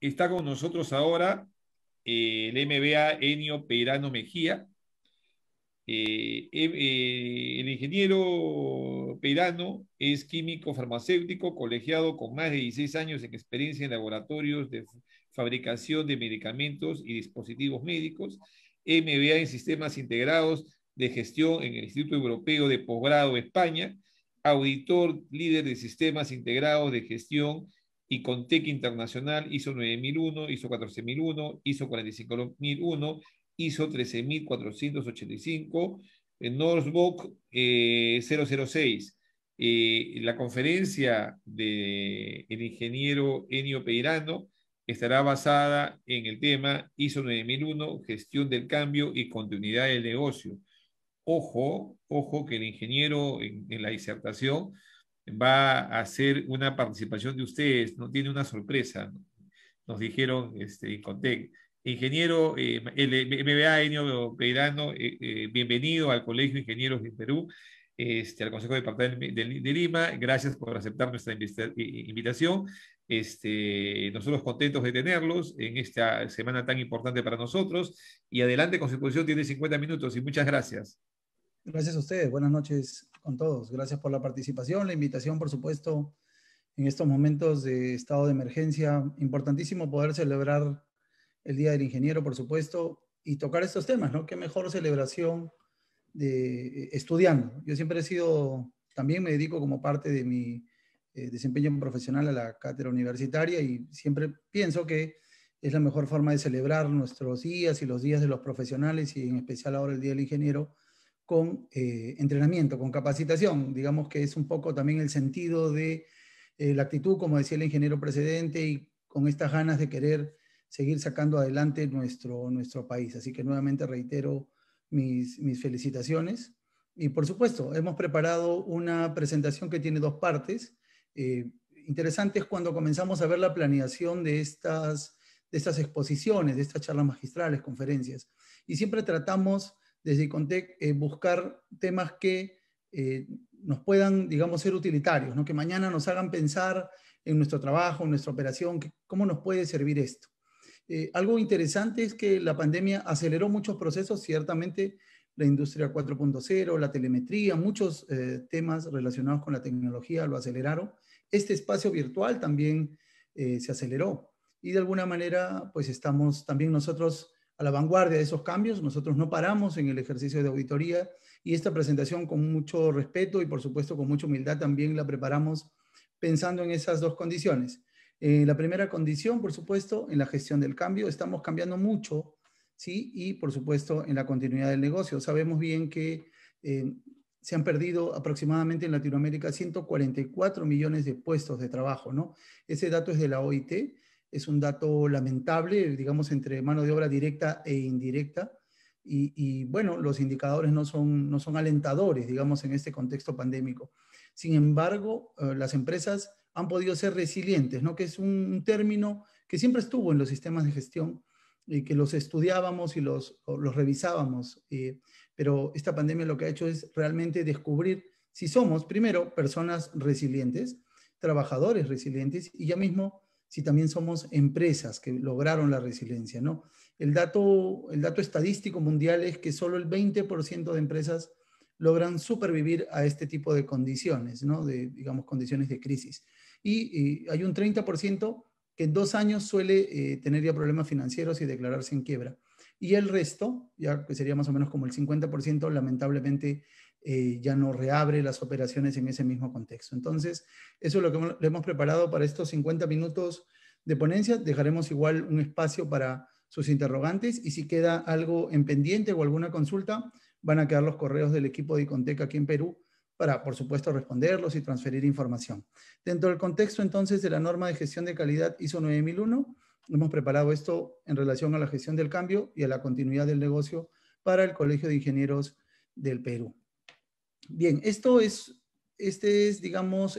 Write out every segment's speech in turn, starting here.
Está con nosotros ahora eh, el MBA Enio Peirano Mejía. Eh, eh, el ingeniero Peirano es químico farmacéutico, colegiado con más de 16 años en experiencia en laboratorios de fabricación de medicamentos y dispositivos médicos, MBA en sistemas integrados de gestión en el Instituto Europeo de Posgrado España, auditor líder de sistemas integrados de gestión y Contec Internacional ISO 9001, ISO 14001, ISO 45001, ISO 13485, Northbook 006. Eh, eh, la conferencia del el ingeniero Enio Peirano estará basada en el tema ISO 9001, gestión del cambio y continuidad del negocio. Ojo, ojo que el ingeniero en, en la disertación va a hacer una participación de ustedes, no tiene una sorpresa. Nos dijeron este, Incontec. Ingeniero eh, MBA Enio Peirano, eh, eh, bienvenido al Colegio de Ingenieros de Perú, este, al Consejo Departamental de, de, Lima. Gracias por aceptar nuestra invitación. Este, nosotros contentos de tenerlos en esta semana tan importante para nosotros. Y adelante con su exposición, tiene 50 minutos y muchas gracias. Gracias a ustedes. Buenas noches todos. Gracias por la participación, la invitación, por supuesto, en estos momentos de estado de emergencia. Importantísimo poder celebrar el Día del Ingeniero, por supuesto, y tocar estos temas, ¿no? Qué mejor celebración de eh, estudiando. Yo siempre he sido, también me dedico como parte de mi eh, desempeño profesional a la cátedra universitaria y siempre pienso que es la mejor forma de celebrar nuestros días y los días de los profesionales y en especial ahora el Día del Ingeniero, con eh, entrenamiento, con capacitación. Digamos que es un poco también el sentido de eh, la actitud, como decía el ingeniero precedente, y con estas ganas de querer seguir sacando adelante nuestro, nuestro país. Así que nuevamente reitero mis, mis felicitaciones. Y por supuesto, hemos preparado una presentación que tiene dos partes. Eh, interesante es cuando comenzamos a ver la planeación de estas, de estas exposiciones, de estas charlas magistrales, conferencias. Y siempre tratamos desde Icontec eh, buscar temas que eh, nos puedan, digamos, ser utilitarios, ¿no? que mañana nos hagan pensar en nuestro trabajo, en nuestra operación, cómo nos puede servir esto. Eh, algo interesante es que la pandemia aceleró muchos procesos, ciertamente la industria 4.0, la telemetría, muchos temas relacionados con la tecnología lo aceleraron. Este espacio virtual también se aceleró y de alguna manera pues estamos también nosotros a la vanguardia de esos cambios. Nosotros no paramos en el ejercicio de auditoría y esta presentación con mucho respeto y por supuesto con mucha humildad también la preparamos pensando en esas dos condiciones. Eh, la primera condición, por supuesto, en la gestión del cambio, estamos cambiando mucho, ¿sí? Y por supuesto en la continuidad del negocio. Sabemos bien que eh, se han perdido aproximadamente en Latinoamérica 144 millones de puestos de trabajo, ¿no? Ese dato es de la OIT es un dato lamentable, digamos, entre mano de obra directa e indirecta. Y, bueno, los indicadores no son, no son alentadores, digamos, en este contexto pandémico. Sin embargo, eh, las empresas han podido ser resilientes, ¿no? que es un término que siempre estuvo en los sistemas de gestión y que los estudiábamos y los, los revisábamos. Eh, pero esta pandemia lo que ha hecho es realmente descubrir si somos, primero, personas resilientes, trabajadores resilientes y ya mismo si también somos empresas que lograron la resiliencia, ¿no? El dato, el dato estadístico mundial es que solo el 20% de empresas logran supervivir a este tipo de condiciones, ¿no? De, digamos, condiciones de crisis. Y, hay un 30% que en dos años suele eh, tener ya problemas financieros y declararse en quiebra. Y el resto, ya que sería más o menos como el 50%, lamentablemente eh, ya no reabre las operaciones en ese mismo contexto. Entonces, eso es lo que le hemos preparado para estos 50 minutos de ponencia. Dejaremos igual un espacio para sus interrogantes y si queda algo en pendiente o alguna consulta, van a quedar los correos del equipo de Iconteca aquí en Perú para, por supuesto, responderlos y transferir información. Dentro del contexto, entonces, de la norma de gestión de calidad ISO 9001, hemos preparado esto en relación a la gestión del cambio y a la continuidad del negocio para el Colegio de Ingenieros del Perú. Bien, esto es, este es, digamos,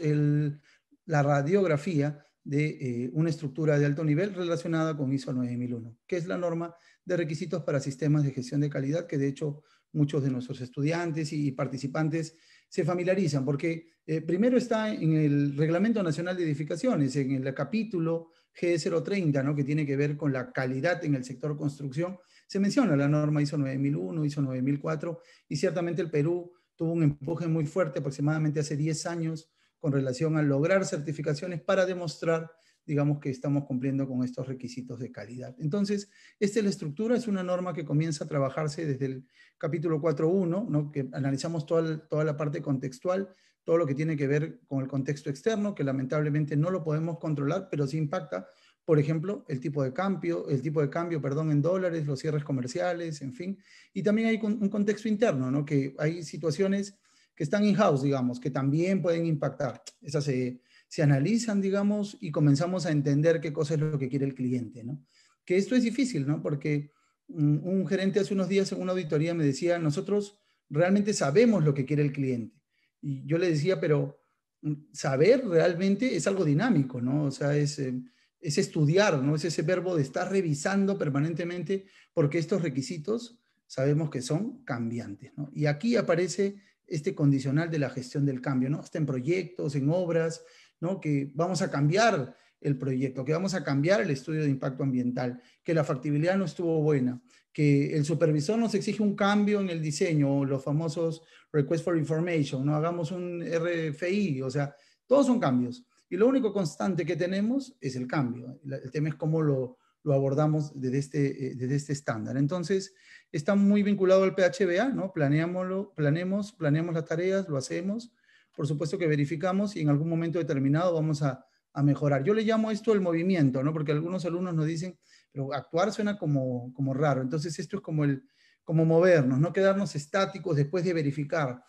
la radiografía de eh, una estructura de alto nivel relacionada con ISO 9001, que es la norma de requisitos para sistemas de gestión de calidad, que de hecho muchos de nuestros estudiantes y participantes se familiarizan, porque eh, primero está en el Reglamento Nacional de Edificaciones, en el capítulo G030, ¿no? que tiene que ver con la calidad en el sector construcción, se menciona la norma ISO 9001, ISO 9004, y ciertamente el Perú tuvo un empuje muy fuerte aproximadamente hace 10 años con relación a lograr certificaciones para demostrar, digamos, que estamos cumpliendo con estos requisitos de calidad. Entonces, esta es la estructura, es una norma que comienza a trabajarse desde el capítulo 4.1, ¿no? que analizamos toda, toda la parte contextual, todo lo que tiene que ver con el contexto externo, que lamentablemente no lo podemos controlar, pero sí impacta por ejemplo, el tipo de cambio, el tipo de cambio, perdón, en dólares, los cierres comerciales, en fin. Y también hay un contexto interno, ¿no? Que hay situaciones que están in-house, digamos, que también pueden impactar. Esas se, se, analizan, digamos, y comenzamos a entender qué cosa es lo que quiere el cliente, ¿no? Que esto es difícil, ¿no? Porque mm, un, gerente hace unos días en una auditoría me decía, nosotros realmente sabemos lo que quiere el cliente. Y yo le decía, pero mm, saber realmente es algo dinámico, ¿no? O sea, es, em, es estudiar, ¿no? Es ese verbo de estar revisando permanentemente porque estos requisitos sabemos que son cambiantes, ¿no? Y aquí aparece este condicional de la gestión del cambio, ¿no? Está en proyectos, en obras, ¿no? Que vamos a cambiar el proyecto, que vamos a cambiar el estudio de impacto ambiental, que la factibilidad no estuvo buena, que el supervisor nos exige un cambio en el diseño, los famosos request for information, no hagamos un RFI, o sea, todos son cambios. Y lo único constante que tenemos es el cambio. El tema es cómo lo, lo abordamos desde este, eh, desde este estándar. Entonces, está muy vinculado al PHBA, ¿no? Planeámoslo, planeamos, planeamos las tareas, lo hacemos. Por supuesto que verificamos y en algún momento determinado vamos a, a mejorar. Yo le llamo esto el movimiento, ¿no? Porque algunos alumnos nos dicen, pero actuar suena como, como raro. Entonces, esto es como, el, como movernos, no quedarnos estáticos después de verificar.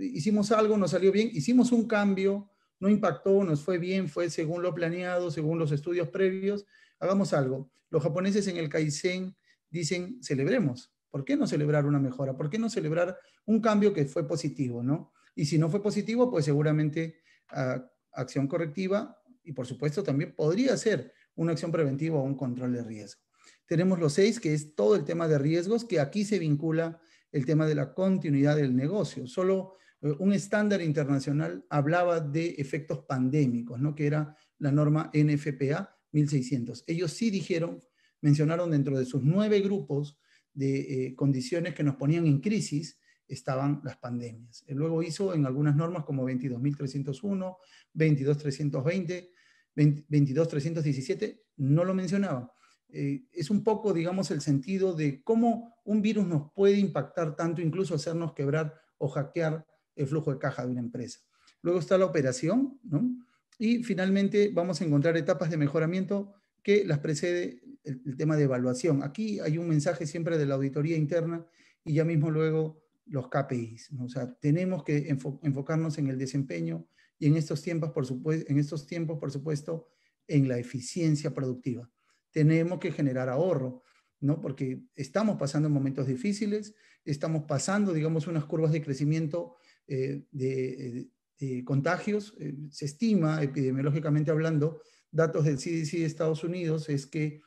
Hicimos algo, nos salió bien, hicimos un cambio, no impactó, nos fue bien, fue según lo planeado, según los estudios previos, hagamos algo. Los japoneses en el Kaizen dicen, celebremos. ¿Por qué no celebrar una mejora? ¿Por qué no celebrar un cambio que fue positivo? ¿no? Y si no fue positivo, pues seguramente ah, acción correctiva y por supuesto también podría ser una acción preventiva o un control de riesgo. Tenemos los seis, que es todo el tema de riesgos, que aquí se vincula el tema de la continuidad del negocio. Solo eh, un estándar internacional hablaba de efectos pandémicos, ¿no? que era la norma NFPA 1600. Ellos sí dijeron, mencionaron dentro de sus nueve grupos de eh, condiciones que nos ponían en crisis, estaban las pandemias. Eh, luego hizo en algunas normas como 22.301, 22.320, 22.317, no lo mencionaba. es un poco, digamos, el sentido de cómo un virus nos puede impactar tanto, incluso hacernos quebrar o hackear el flujo de caja de una empresa. Luego está la operación, ¿no? Y finalmente vamos a encontrar etapas de mejoramiento que las precede el, tema de evaluación. Aquí hay un mensaje siempre de la auditoría interna y ya mismo luego los KPIs. ¿no? O sea, tenemos que enfocarnos en el desempeño y en estos tiempos, por supuesto, en estos tiempos, por supuesto, en la eficiencia productiva. Tenemos que generar ahorro, ¿no? Porque estamos pasando momentos difíciles, estamos pasando, digamos, unas curvas de crecimiento eh, eh, de, contagios, eh, se estima, epidemiológicamente hablando, datos del CDC de Estados Unidos, es que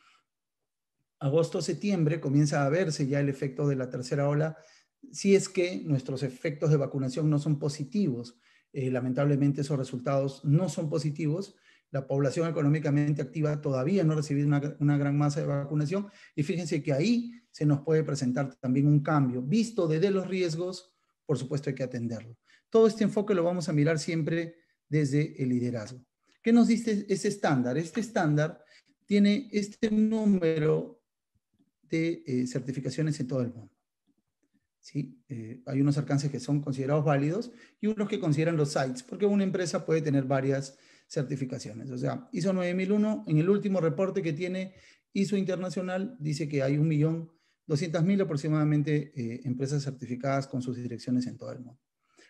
agosto-septiembre comienza a verse ya el efecto de la tercera ola, si es que nuestros efectos de vacunación no son positivos. lamentablemente esos resultados no son positivos. La población económicamente activa todavía no ha recibido una, gran masa de vacunación y fíjense que ahí se nos puede presentar también un cambio visto desde los riesgos por supuesto hay que atenderlo. Todo este enfoque lo vamos a mirar siempre desde el liderazgo. ¿Qué nos dice ese estándar? Este estándar tiene este número de eh, certificaciones en todo el mundo. ¿Sí? Eh, hay unos alcances que son considerados válidos y unos que consideran los sites, porque una empresa puede tener varias certificaciones. O sea, ISO 9001, en el último reporte que tiene ISO Internacional, dice que hay un millón 200.000 aproximadamente eh, empresas certificadas con sus direcciones en todo el mundo.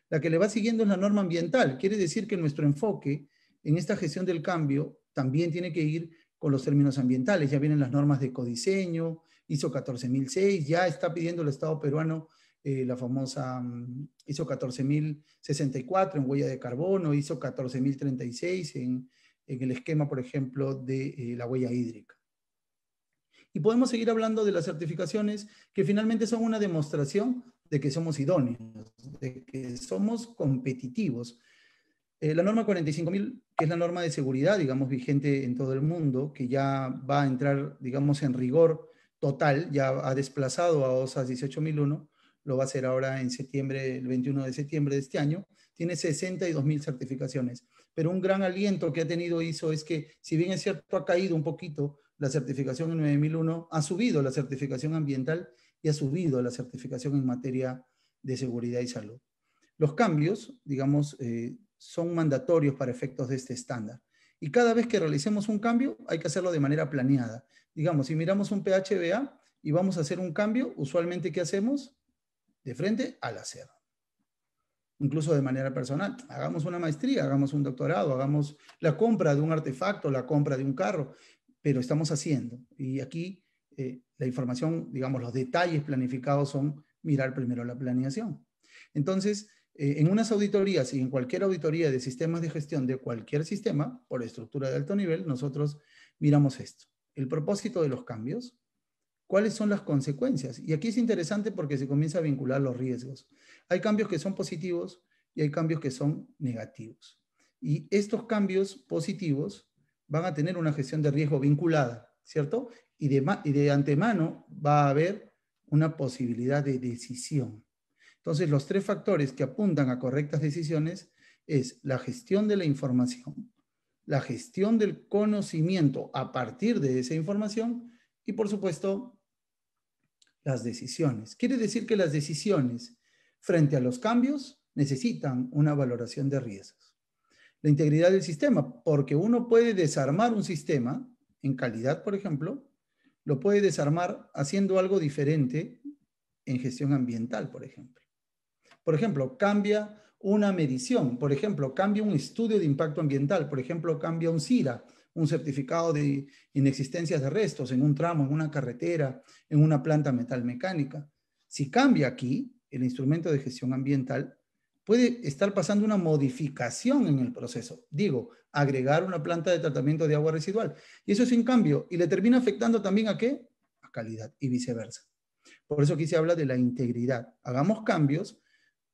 La que le va siguiendo es la norma ambiental. Quiere decir que nuestro enfoque en esta gestión del cambio también tiene que ir con los términos ambientales. Ya vienen las normas de codiseño, ISO 14006, ya está pidiendo el Estado peruano eh, la famosa mm, hizo ISO 14064 en huella de carbono, ISO 14036 en, en el esquema, por ejemplo, de eh, la huella hídrica. Y podemos seguir hablando de las certificaciones que finalmente son una demostración de que somos idóneos, de que somos competitivos. Eh, la norma 45.000, que es la norma de seguridad, digamos, vigente en todo el mundo, que ya va a entrar, digamos, en rigor total, ya ha desplazado a OSAS 18.001, lo va a hacer ahora en septiembre, el 21 de septiembre de este año, tiene 62.000 certificaciones. Pero un gran aliento que ha tenido ISO es que, si bien es cierto, ha caído un poquito la certificación en 9001, ha subido la certificación ambiental y ha subido la certificación en materia de seguridad y salud. Los cambios, digamos, eh, son mandatorios para efectos de este estándar. Y cada vez que realicemos un cambio, hay que hacerlo de manera planeada. Digamos, si miramos un PHBA y vamos a hacer un cambio, usualmente, ¿qué hacemos? De frente al hacer. Incluso de manera personal. Hagamos una maestría, hagamos un doctorado, hagamos la compra de un artefacto, la compra de un carro pero estamos haciendo. Y aquí eh, la información, digamos, los detalles planificados son mirar primero la planeación. Entonces, eh, en unas auditorías y en cualquier auditoría de sistemas de gestión de cualquier sistema, por estructura de alto nivel, nosotros miramos esto. El propósito de los cambios, cuáles son las consecuencias. Y aquí es interesante porque se comienza a vincular los riesgos. Hay cambios que son positivos y hay cambios que son negativos. Y estos cambios positivos van a tener una gestión de riesgo vinculada, ¿cierto? Y de, y de antemano va a haber una posibilidad de decisión. Entonces, los tres factores que apuntan a correctas decisiones es la gestión de la información, la gestión del conocimiento a partir de esa información y, por supuesto, las decisiones. Quiere decir que las decisiones frente a los cambios necesitan una valoración de riesgos la integridad del sistema, porque uno puede desarmar un sistema, en calidad, por ejemplo, lo puede desarmar haciendo algo diferente en gestión ambiental, por ejemplo. Por ejemplo, cambia una medición, por ejemplo, cambia un estudio de impacto ambiental, por ejemplo, cambia un SIRA un certificado de inexistencia de restos en un tramo, en una carretera, en una planta metal mecánica Si cambia aquí, el instrumento de gestión ambiental puede estar pasando una modificación en el proceso. Digo, agregar una planta de tratamiento de agua residual. Y eso es un cambio. Y le termina afectando también a qué? A calidad y viceversa. Por eso aquí se habla de la integridad. Hagamos cambios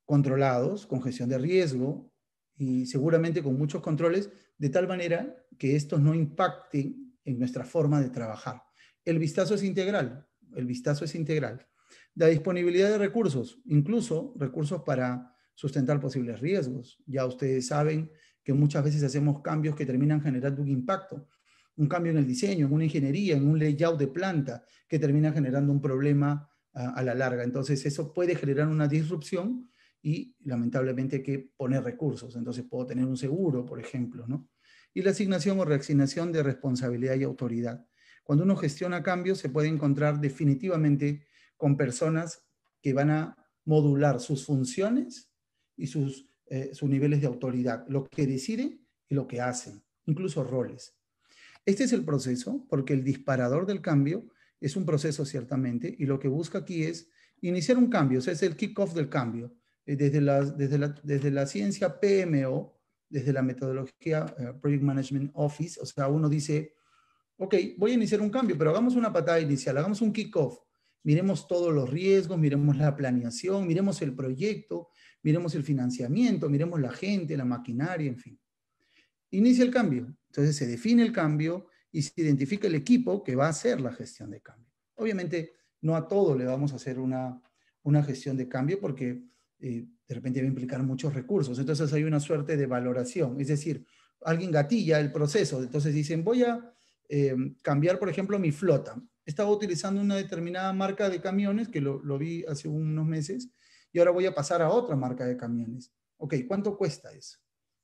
controlados, con gestión de riesgo y seguramente con muchos controles, de tal manera que estos no impacten en nuestra forma de trabajar. El vistazo es integral. El vistazo es integral. La disponibilidad de recursos, incluso recursos para sustentar posibles riesgos. Ya ustedes saben que muchas veces hacemos cambios que terminan generando un impacto, un cambio en el diseño, en una ingeniería, en un layout de planta que termina generando un problema ah, a, la larga. Entonces eso puede generar una disrupción y lamentablemente hay que poner recursos. Entonces puedo tener un seguro, por ejemplo, ¿no? Y la asignación o reasignación de responsabilidad y autoridad. Cuando uno gestiona cambios se puede encontrar definitivamente con personas que van a modular sus funciones y sus, eh, sus niveles de autoridad, lo que deciden y lo que hacen, incluso roles. Este es el proceso, porque el disparador del cambio es un proceso ciertamente, y lo que busca aquí es iniciar un cambio, o sea, es el kickoff del cambio, eh, desde, la, desde, la, ciencia PMO, desde la metodología eh, Project Management Office, o sea, uno dice, ok, voy a iniciar un cambio, pero hagamos una patada inicial, hagamos un kickoff, miremos todos los riesgos, miremos la planeación, miremos el proyecto, miremos el financiamiento, miremos la gente, la maquinaria, en fin. Inicia el cambio. Entonces se define el cambio y se identifica el equipo que va a hacer la gestión de cambio. Obviamente, no a todo le vamos a hacer una, gestión de cambio porque eh, de repente va a implicar muchos recursos. Entonces hay una suerte de valoración. Es decir, alguien gatilla el proceso. Entonces dicen, voy a eh, cambiar, por ejemplo, mi flota estaba utilizando una determinada marca de camiones, que lo, vi hace unos meses, y ahora voy a pasar a otra marca de camiones. Ok, ¿cuánto cuesta eso?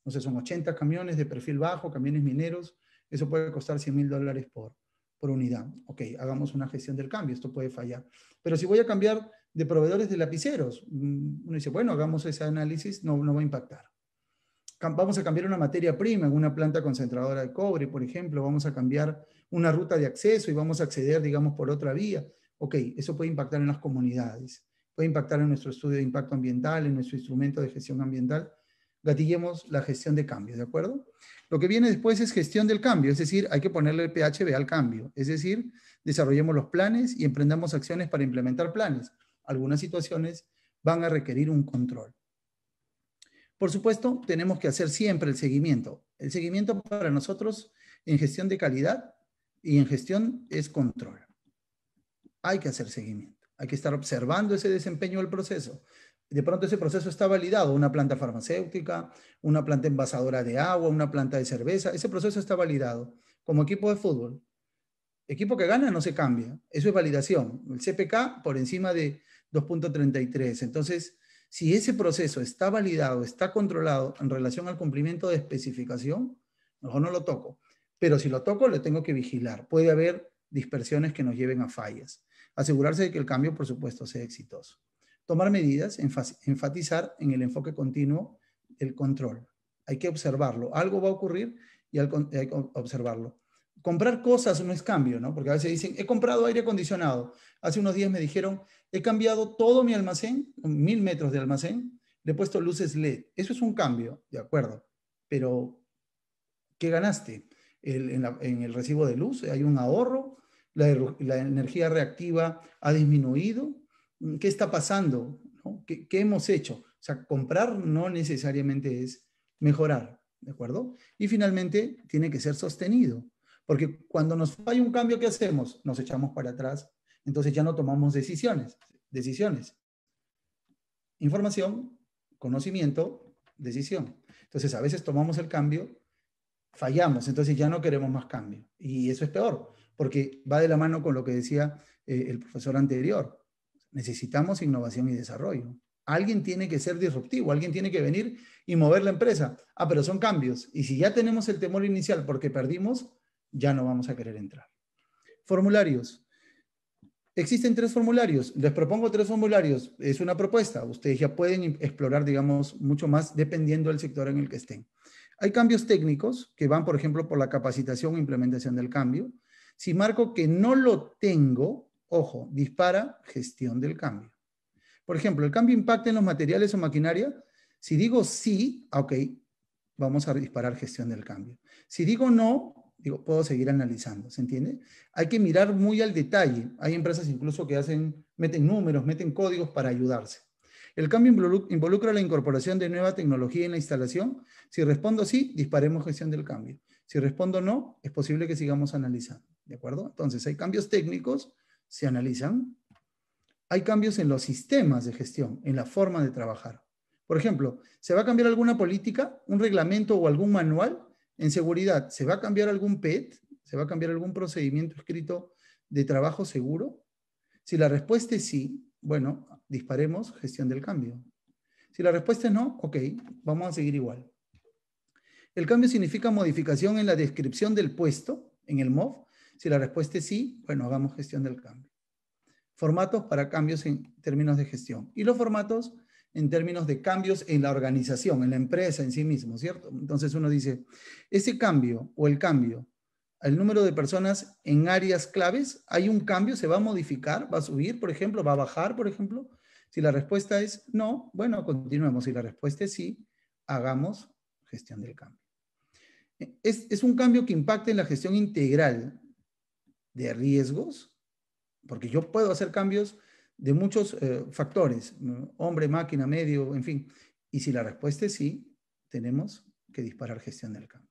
No sé, son 80 camiones de perfil bajo, camiones mineros, eso puede costar 100 mil dólares por, por unidad. Ok, hagamos una gestión del cambio, esto puede fallar. Pero si voy a cambiar de proveedores de lapiceros, mm, uno dice, bueno, hagamos ese análisis, no, no va a impactar vamos a cambiar una materia prima en una planta concentradora de cobre, por ejemplo, vamos a cambiar una ruta de acceso y vamos a acceder, digamos, por otra vía. Ok, eso puede impactar en las comunidades, puede impactar en nuestro estudio de impacto ambiental, en nuestro instrumento de gestión ambiental. Gatillemos la gestión de cambios, ¿de acuerdo? Lo que viene después es gestión del cambio, es decir, hay que ponerle el PHB al cambio, es decir, desarrollemos los planes y emprendamos acciones para implementar planes. Algunas situaciones van a requerir un control. Por supuesto, tenemos que hacer siempre el seguimiento. El seguimiento para nosotros en gestión de calidad y en gestión es control. Hay que hacer seguimiento, hay que estar observando ese desempeño del proceso. De pronto ese proceso está validado, una planta farmacéutica, una planta envasadora de agua, una planta de cerveza, ese proceso está validado como equipo de fútbol. Equipo que gana no se cambia, eso es validación. El CPK por encima de 2.33. Entonces, si ese proceso está validado, está controlado en relación al cumplimiento de especificación, mejor no lo toco. Pero si lo toco, lo tengo que vigilar. Puede haber dispersiones que nos lleven a fallas. Asegurarse de que el cambio, por supuesto, sea exitoso. Tomar medidas, enfatizar en el enfoque continuo el control. Hay que observarlo. Algo va a ocurrir y hay que observarlo. Comprar cosas no es cambio, ¿no? Porque a veces dicen, he comprado aire acondicionado. Hace unos días me dijeron, He cambiado todo mi almacén, mil metros de almacén, le he puesto luces LED. Eso es un cambio, de acuerdo. Pero, ¿qué ganaste? en, el recibo de luz hay un ahorro, la, energía reactiva ha disminuido. ¿Qué está pasando? ¿Qué, ¿Qué hemos hecho? O sea, comprar no necesariamente es mejorar, ¿de acuerdo? Y finalmente, tiene que ser sostenido. Porque cuando nos falla un cambio, que hacemos? Nos echamos para atrás entonces ya no tomamos decisiones. decisiones. Información, conocimiento, decisión. Entonces a veces tomamos el cambio, fallamos, entonces ya no queremos más cambio. Y eso es peor, porque va de la mano con lo que decía eh, el profesor anterior. Necesitamos innovación y desarrollo. Alguien tiene que ser disruptivo, alguien tiene que venir y mover la empresa. Ah, pero son cambios. Y si ya tenemos el temor inicial porque perdimos, ya no vamos a querer entrar. Formularios. Existen tres formularios. Les propongo tres formularios. Es una propuesta. Ustedes ya pueden explorar, digamos, mucho más dependiendo del sector en el que estén. Hay cambios técnicos que van, por ejemplo, por la capacitación e implementación del cambio. Si marco que no lo tengo, ojo, dispara gestión del cambio. Por ejemplo, ¿el cambio impacta en los materiales o maquinaria? Si digo sí, ah, ok, vamos a disparar gestión del cambio. Si digo no, digo, puedo seguir analizando, ¿se entiende? Hay que mirar muy al detalle. Hay empresas incluso que hacen, meten números, meten códigos para ayudarse. ¿El cambio involucra la incorporación de nueva tecnología en la instalación? Si respondo sí, disparemos gestión del cambio. Si respondo no, es posible que sigamos analizando, ¿de acuerdo? Entonces, hay cambios técnicos, se analizan. Hay cambios en los sistemas de gestión, en la forma de trabajar. Por ejemplo, ¿se va a cambiar alguna política, un reglamento o algún manual? En seguridad, ¿se va a cambiar algún PET? ¿Se va a cambiar algún procedimiento escrito de trabajo seguro? Si la respuesta es sí, bueno, disparemos gestión del cambio. Si la respuesta es no, ok, vamos a seguir igual. El cambio significa modificación en la descripción del puesto en el MOV. Si la respuesta es sí, bueno, hagamos gestión del cambio. Formatos para cambios en términos de gestión. Y los formatos en términos de cambios en la organización, en la empresa en sí mismo, ¿cierto? Entonces uno dice, ese cambio o el cambio, al número de personas en áreas claves, ¿hay un cambio? ¿Se va a modificar? ¿Va a subir, por ejemplo? ¿Va a bajar, por ejemplo? Si la respuesta es no, bueno, continuemos. Si la respuesta es sí, hagamos gestión del cambio. Es, es un cambio que impacte en la gestión integral de riesgos, porque yo puedo hacer cambios de muchos eh, factores, hombre, máquina, medio, en fin. Y si la respuesta es sí, tenemos que disparar gestión del cambio.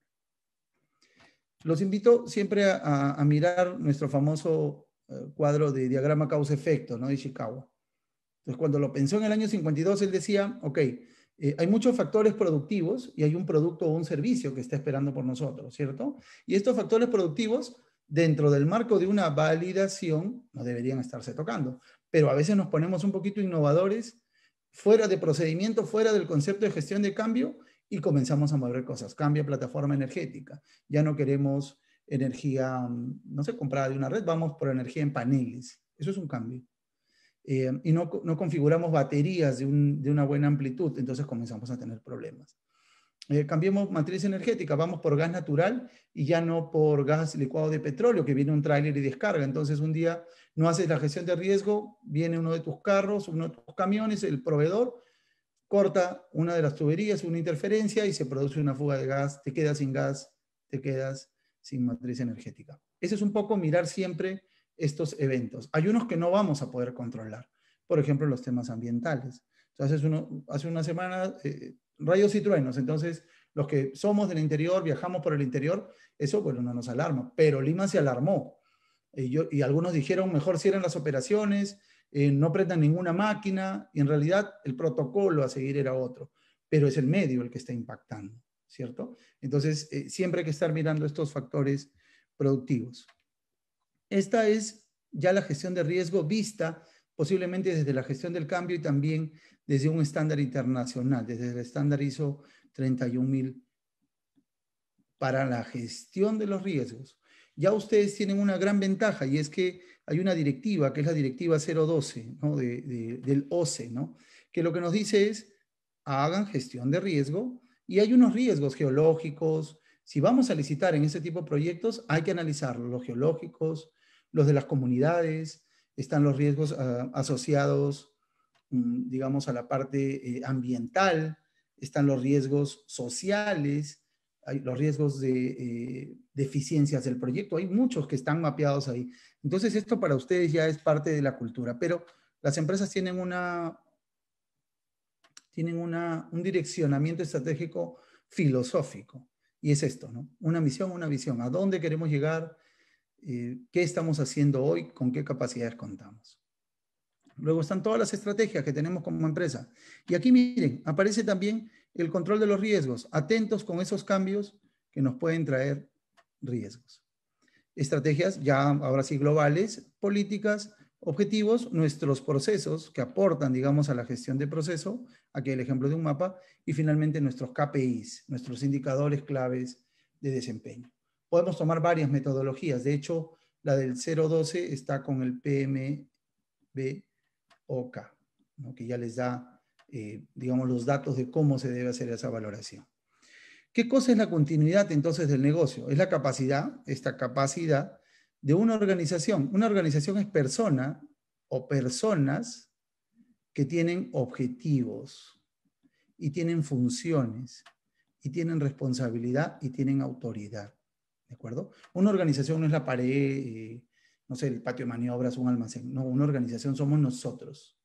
Los invito siempre a, mirar nuestro famoso eh, cuadro de diagrama causa-efecto ¿no? de Entonces, cuando lo pensó en el año 52, él decía, ok, eh, hay muchos factores productivos y hay un producto o un servicio que está esperando por nosotros, ¿cierto? Y estos factores productivos, dentro del marco de una validación, no deberían estarse tocando pero a veces nos ponemos un poquito innovadores, fuera de procedimiento, fuera del concepto de gestión de cambio y comenzamos a mover cosas. Cambia plataforma energética. Ya no queremos energía, mm, no sé, comprada de una red, vamos por energía en paneles. Eso es un cambio. Eh, y no, no, configuramos baterías de una buena amplitud, entonces comenzamos a tener problemas. Eh, cambiemos matriz energética, vamos por gas natural y ya no por gas licuado de petróleo, que viene un tráiler y descarga. Entonces un día no haces la gestión de riesgo, viene uno de tus carros, uno de tus camiones, el proveedor corta una de las tuberías, una interferencia y se produce una fuga de gas, te quedas sin gas, te quedas sin matriz energética. Ese es un poco mirar siempre estos eventos. Hay unos que no vamos a poder controlar, por ejemplo, los temas ambientales. Entonces, hace una semana eh, rayos y truenos. Entonces, los que somos del interior, viajamos por el interior, eso, bueno, no nos alarma. Pero Lima se alarmó. Y, algunos dijeron, mejor cierren las operaciones, eh, no prendan ninguna máquina. Y en realidad, el protocolo a seguir era otro. Pero es el medio el que está impactando, ¿cierto? Entonces, eh, siempre hay que estar mirando estos factores productivos. Esta es ya la gestión de riesgo vista posiblemente desde la gestión del cambio y también desde un estándar internacional, desde el estándar ISO 31000 para la gestión de los riesgos, ya ustedes tienen una gran ventaja y es que hay una directiva, que es la directiva 012 del OCE, que lo que nos dice es, hagan gestión de riesgo y hay unos riesgos geológicos. Si vamos a licitar en ese tipo de proyectos, hay que analizar los geológicos, los de las comunidades, están los riesgos ah, asociados Mm, digamos, a la parte eh, ambiental, están los riesgos sociales, los riesgos de eh, deficiencias del proyecto, hay muchos que están mapeados ahí. Entonces, esto para ustedes ya es parte de la cultura, pero las empresas tienen una tienen una, un direccionamiento estratégico filosófico. Y es esto, ¿no? Una misión, una visión. ¿A dónde queremos llegar? Eh, ¿Qué estamos haciendo hoy? ¿Con qué capacidades contamos? Luego están todas las estrategias que tenemos como empresa. Y aquí miren, aparece también el control de los riesgos. Atentos con esos cambios que nos pueden traer riesgos. Estrategias ya ahora sí globales, políticas, objetivos, nuestros procesos que aportan, digamos, a la gestión de proceso, aquí el ejemplo de un mapa, y finalmente nuestros KPIs, nuestros indicadores claves de desempeño. Podemos tomar varias metodologías, de hecho, la del 012 está con el PMB OCA, que ya les da, eh, digamos, los datos de cómo se debe hacer esa valoración. ¿Qué cosa es la continuidad entonces del negocio? Es la capacidad, esta capacidad de una organización. Una organización es persona o personas que tienen objetivos y tienen funciones y tienen responsabilidad y tienen autoridad. ¿De acuerdo? Una organización no es la pared, eh, no sé, el patio de maniobras, un almacén. No, una organización somos nosotros.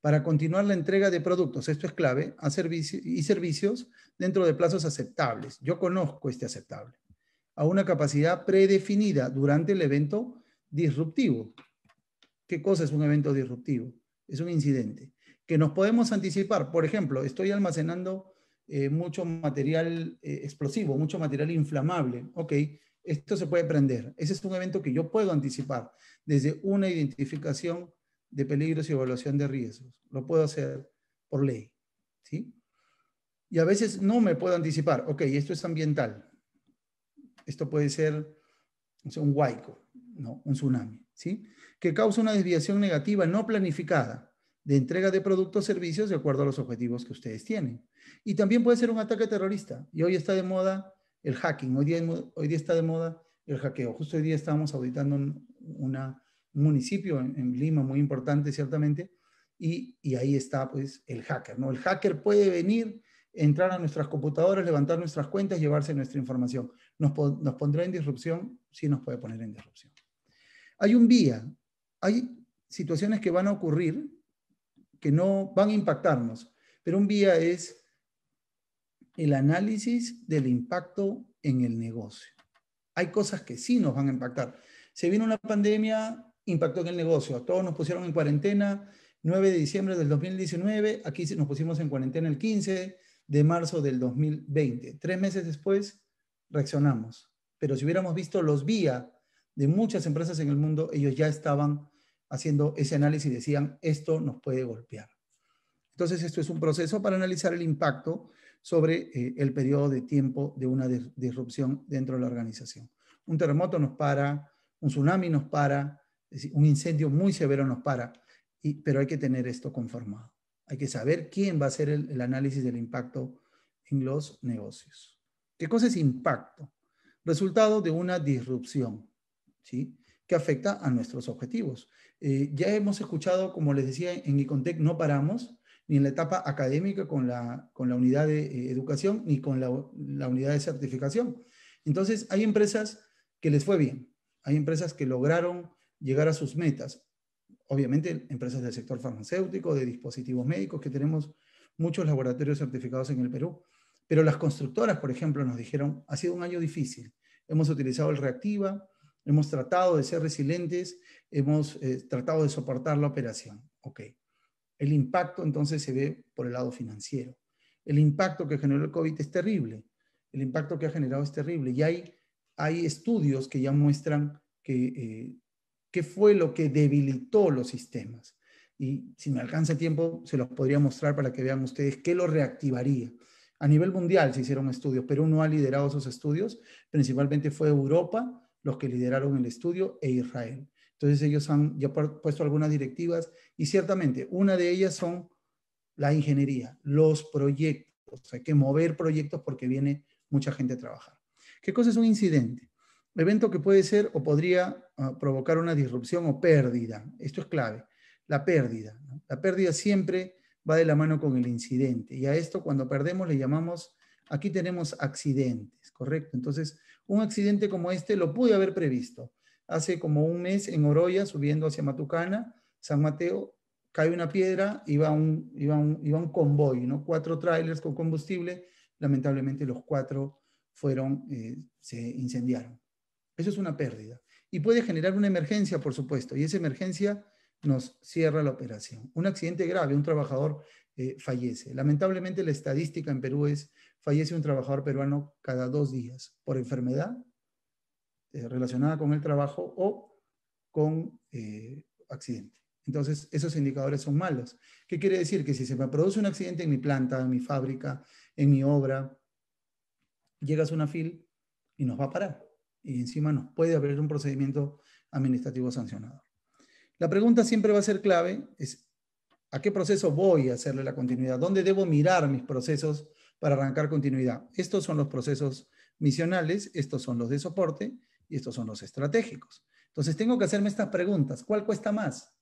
Para continuar la entrega de productos, esto es clave, a y servicios dentro de plazos aceptables. Yo conozco este aceptable. A una capacidad predefinida durante el evento disruptivo. ¿Qué cosa es un evento disruptivo? Es un incidente que nos podemos anticipar. Por ejemplo, estoy almacenando eh, mucho material eh, explosivo, mucho material inflamable. Ok, esto se puede prender. Ese es un evento que yo puedo anticipar desde una identificación de peligros y evaluación de riesgos. Lo puedo hacer por ley. ¿sí? Y a veces no me puedo anticipar. Ok, esto es ambiental. Esto puede ser un huaico, no, un tsunami. ¿sí? Que causa una desviación negativa no planificada de entrega de productos o servicios de acuerdo a los objetivos que ustedes tienen. Y también puede ser un ataque terrorista. Y hoy está de moda el hacking. Hoy día, hoy está de moda el hackeo. Justo hoy día estábamos auditando un, municipio en, Lima muy importante, ciertamente, y, ahí está pues el hacker. ¿no? El hacker puede venir, entrar a nuestras computadoras, levantar nuestras cuentas, llevarse nuestra información. ¿Nos, pondrá en disrupción? Sí nos puede poner en disrupción. Hay un día hay situaciones que van a ocurrir que no van a impactarnos, pero un día es el análisis del impacto en el negocio. Hay cosas que sí nos van a impactar. Se vino una pandemia, impactó en el negocio. A todos nos pusieron en cuarentena 9 de diciembre del 2019, aquí nos pusimos en cuarentena el 15 de marzo del 2020. Tres meses después reaccionamos. Pero si hubiéramos visto los vía de muchas empresas en el mundo, ellos ya estaban haciendo ese análisis y decían, esto nos puede golpear. Entonces, esto es un proceso para analizar el impacto sobre eh, el periodo de tiempo de una disrupción dentro de la organización. Un terremoto nos para, un tsunami nos para, un incendio muy severo nos para, pero hay que tener esto conformado. Hay que saber quién va a hacer el, análisis del impacto en los negocios. ¿Qué cosa es impacto? Resultado de una disrupción, ¿sí? Que afecta a nuestros objetivos. Eh, ya hemos escuchado, como les decía, en Icontec no paramos, ni en la etapa académica con la, con la unidad de eh, educación, ni con la, la, unidad de certificación. Entonces, hay empresas que les fue bien, hay empresas que lograron llegar a sus metas. Obviamente, empresas del sector farmacéutico, de dispositivos médicos, que tenemos muchos laboratorios certificados en el Perú. Pero las constructoras, por ejemplo, nos dijeron, ha sido un año difícil. Hemos utilizado el reactiva, hemos tratado de ser resilientes, hemos eh, tratado de soportar la operación. Okay. El impacto entonces se ve por el lado financiero. El impacto que generó el COVID es terrible. El impacto que ha generado es terrible. Y hay, hay estudios que ya muestran que, eh, qué fue lo que debilitó los sistemas. Y si me alcanza tiempo, se los podría mostrar para que vean ustedes qué lo reactivaría. A nivel mundial se hicieron estudios. pero uno ha liderado esos estudios. Principalmente fue Europa los que lideraron el estudio e Israel. Entonces ellos han puesto algunas directivas y ciertamente una de ellas son la ingeniería, los proyectos. Hay que mover proyectos porque viene mucha gente a trabajar. ¿Qué cosa es un incidente? Evento que puede ser o podría ah, provocar una disrupción o pérdida. Esto es clave. La pérdida. La pérdida siempre va de la mano con el incidente. Y a esto cuando perdemos le llamamos, aquí tenemos accidentes, ¿correcto? Entonces, un accidente como este lo pude haber previsto hace como un mes en Oroya, subiendo hacia Matucana, San Mateo, cae una piedra, y un, iba un, convoy, ¿no? Cuatro trailers con combustible, lamentablemente los cuatro fueron, eh, se incendiaron. Eso es una pérdida. Y puede generar una emergencia, por supuesto, y esa emergencia nos cierra la operación. Un accidente grave, un trabajador eh, fallece. Lamentablemente la estadística en Perú es fallece un trabajador peruano cada dos días por enfermedad eh, relacionada con el trabajo o con eh, accidente. Entonces, esos indicadores son malos. ¿Qué quiere decir? Que si se me produce un accidente en mi planta, en mi fábrica, en mi obra, llegas a una FIL y nos va a parar. Y encima nos puede abrir un procedimiento administrativo sancionador? La pregunta siempre va a ser clave, es ¿a qué proceso voy a hacerle la continuidad? ¿Dónde debo mirar mis procesos para arrancar continuidad? Estos son los procesos misionales, estos son los de soporte, y estos son los estratégicos. Entonces tengo que hacerme estas preguntas. ¿Cuál cuesta más?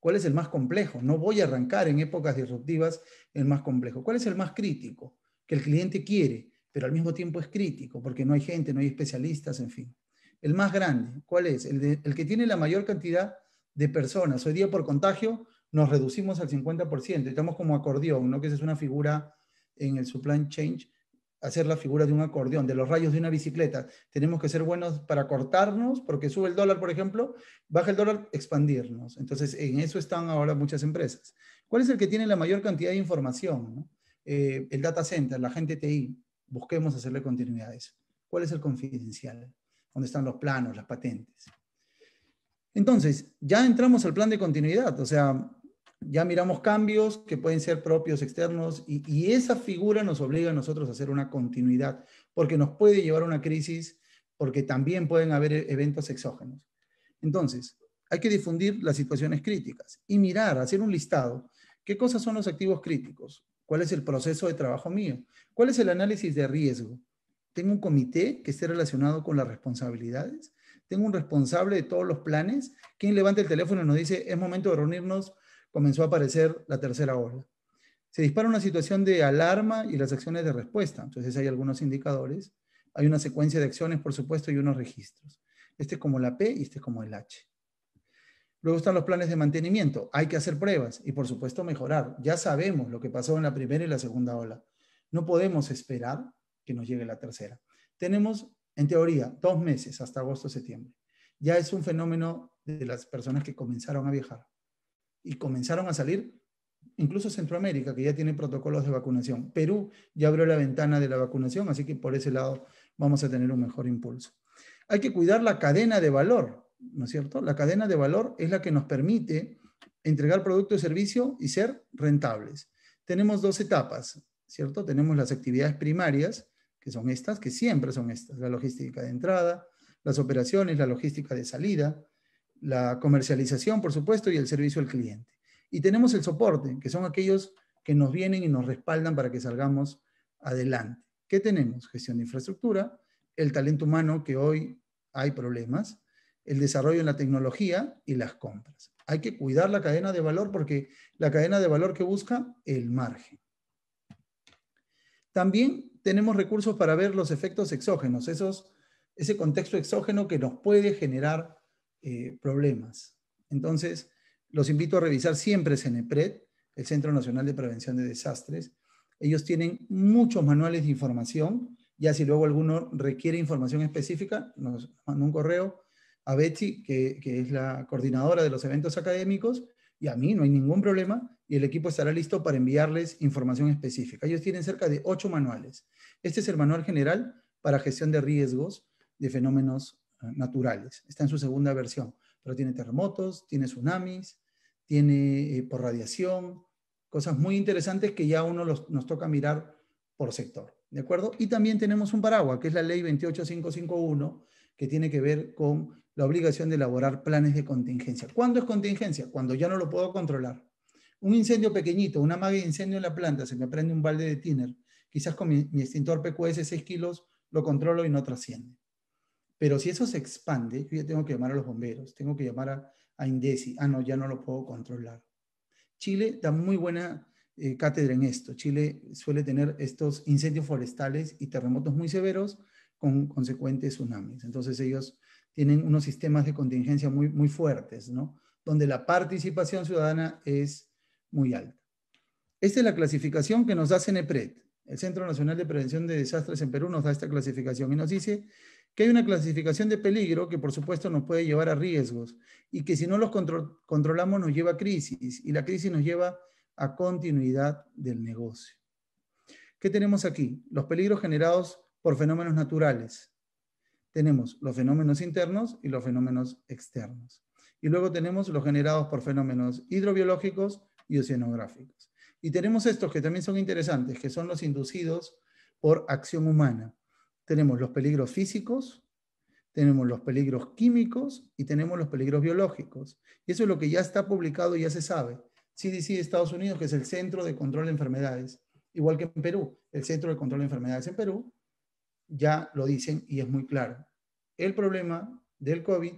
¿Cuál es el más complejo? No voy a arrancar en épocas disruptivas el más complejo. ¿Cuál es el más crítico? Que el cliente quiere, pero al mismo tiempo es crítico, porque no hay gente, no hay especialistas, en fin. El más grande, ¿cuál es? El, que tiene la mayor cantidad de personas. Hoy día por contagio nos reducimos al 50%. Estamos como acordeón, ¿no? que esa es una figura en el supply change hacer la figura de un acordeón, de los rayos de una bicicleta. Tenemos que ser buenos para cortarnos, porque sube el dólar, por ejemplo, baja el dólar, expandirnos. Entonces, en eso están ahora muchas empresas. ¿Cuál es el que tiene la mayor cantidad de información? Eh, el data center, la gente TI. Busquemos hacerle continuidad a eso. ¿Cuál es el confidencial? ¿Dónde están los planos, las patentes? Entonces, ya entramos al plan de continuidad. O sea, ya miramos cambios que pueden ser propios, externos, y, esa figura nos obliga a nosotros a hacer una continuidad, porque nos puede llevar a una crisis, porque también pueden haber e, eventos exógenos. Entonces, hay que difundir las situaciones críticas y mirar, hacer un listado, qué cosas son los activos críticos, cuál es el proceso de trabajo mío, cuál es el análisis de riesgo. Tengo un comité que esté relacionado con las responsabilidades, tengo un responsable de todos los planes, ¿Quién levanta el teléfono y nos dice, es momento de reunirnos comenzó a aparecer la tercera ola. Se dispara una situación de alarma y las acciones de respuesta. Entonces hay algunos indicadores, hay una secuencia de acciones, por supuesto, y unos registros. Este es como la P y este como el H. Luego están los planes de mantenimiento. Hay que hacer pruebas y, por supuesto, mejorar. Ya sabemos lo que pasó en la primera y la segunda ola. No podemos esperar que nos llegue la tercera. Tenemos, en teoría, dos meses hasta agosto-septiembre. Ya es un fenómeno de las personas que comenzaron a viajar y comenzaron a salir, incluso Centroamérica, que ya tiene protocolos de vacunación. Perú ya abrió la ventana de la vacunación, así que por ese lado vamos a tener un mejor impulso. Hay que cuidar la cadena de valor, ¿no es cierto? La cadena de valor es la que nos permite entregar producto y servicio y ser rentables. Tenemos dos etapas, ¿cierto? Tenemos las actividades primarias, que son estas, que siempre son estas, la logística de entrada, las operaciones, la logística de salida, la comercialización, por supuesto, y el servicio al cliente. Y tenemos el soporte, que son aquellos que nos vienen y nos respaldan para que salgamos adelante. ¿Qué tenemos? Gestión de infraestructura, el talento humano, que hoy hay problemas, el desarrollo en la tecnología y las compras. Hay que cuidar la cadena de valor porque la cadena de valor que busca el margen. También tenemos recursos para ver los efectos exógenos, esos, ese contexto exógeno que nos puede generar eh, problemas. Entonces, los invito a revisar siempre CENEPRED, el Centro Nacional de Prevención de Desastres. Ellos tienen muchos manuales de información. Ya si luego alguno requiere información específica, nos manda un correo a Betsy, que, que es la coordinadora de los eventos académicos, y a mí no hay ningún problema, y el equipo estará listo para enviarles información específica. Ellos tienen cerca de ocho manuales. Este es el manual general para gestión de riesgos de fenómenos naturales. Está en su segunda versión, pero tiene terremotos, tiene tsunamis, tiene eh, por radiación, cosas muy interesantes que ya uno nos toca mirar por sector. ¿De acuerdo? Y también tenemos un paraguas, que es la ley 28551, que tiene que ver con la obligación de elaborar planes de contingencia. ¿Cuándo es contingencia? Cuando ya no lo puedo controlar. Un incendio pequeñito, una magia de incendio en la planta, se me prende un balde de tiner, quizás con mi, mi extintor PQS 6 kilos lo controlo y no trasciende. Pero si eso se expande, yo ya tengo que llamar a los bomberos, tengo que llamar a, INDECI. Ah, no, ya no lo puedo controlar. Chile da muy buena eh, cátedra en esto. Chile suele tener estos incendios forestales y terremotos muy severos con consecuentes tsunamis. Entonces ellos tienen unos sistemas de contingencia muy, muy fuertes, ¿no? Donde la participación ciudadana es muy alta. Esta es la clasificación que nos da CENEPRED. El Centro Nacional de Prevención de Desastres en Perú nos da esta clasificación y nos dice que hay una clasificación de peligro que por supuesto nos puede llevar a riesgos y que si no los controlamos nos lleva a crisis y la crisis nos lleva a continuidad del negocio. ¿Qué tenemos aquí? Los peligros generados por fenómenos naturales. Tenemos los fenómenos internos y los fenómenos externos. Y luego tenemos los generados por fenómenos hidrobiológicos y oceanográficos. Y tenemos estos que también son interesantes, que son los inducidos por acción humana tenemos los peligros físicos, tenemos los peligros químicos y tenemos los peligros biológicos. Y eso es lo que ya está publicado y ya se sabe. CDC de Estados Unidos, que es el Centro de Control de Enfermedades, igual que en Perú, el Centro de Control de Enfermedades en Perú, ya lo dicen y es muy claro. El problema del COVID,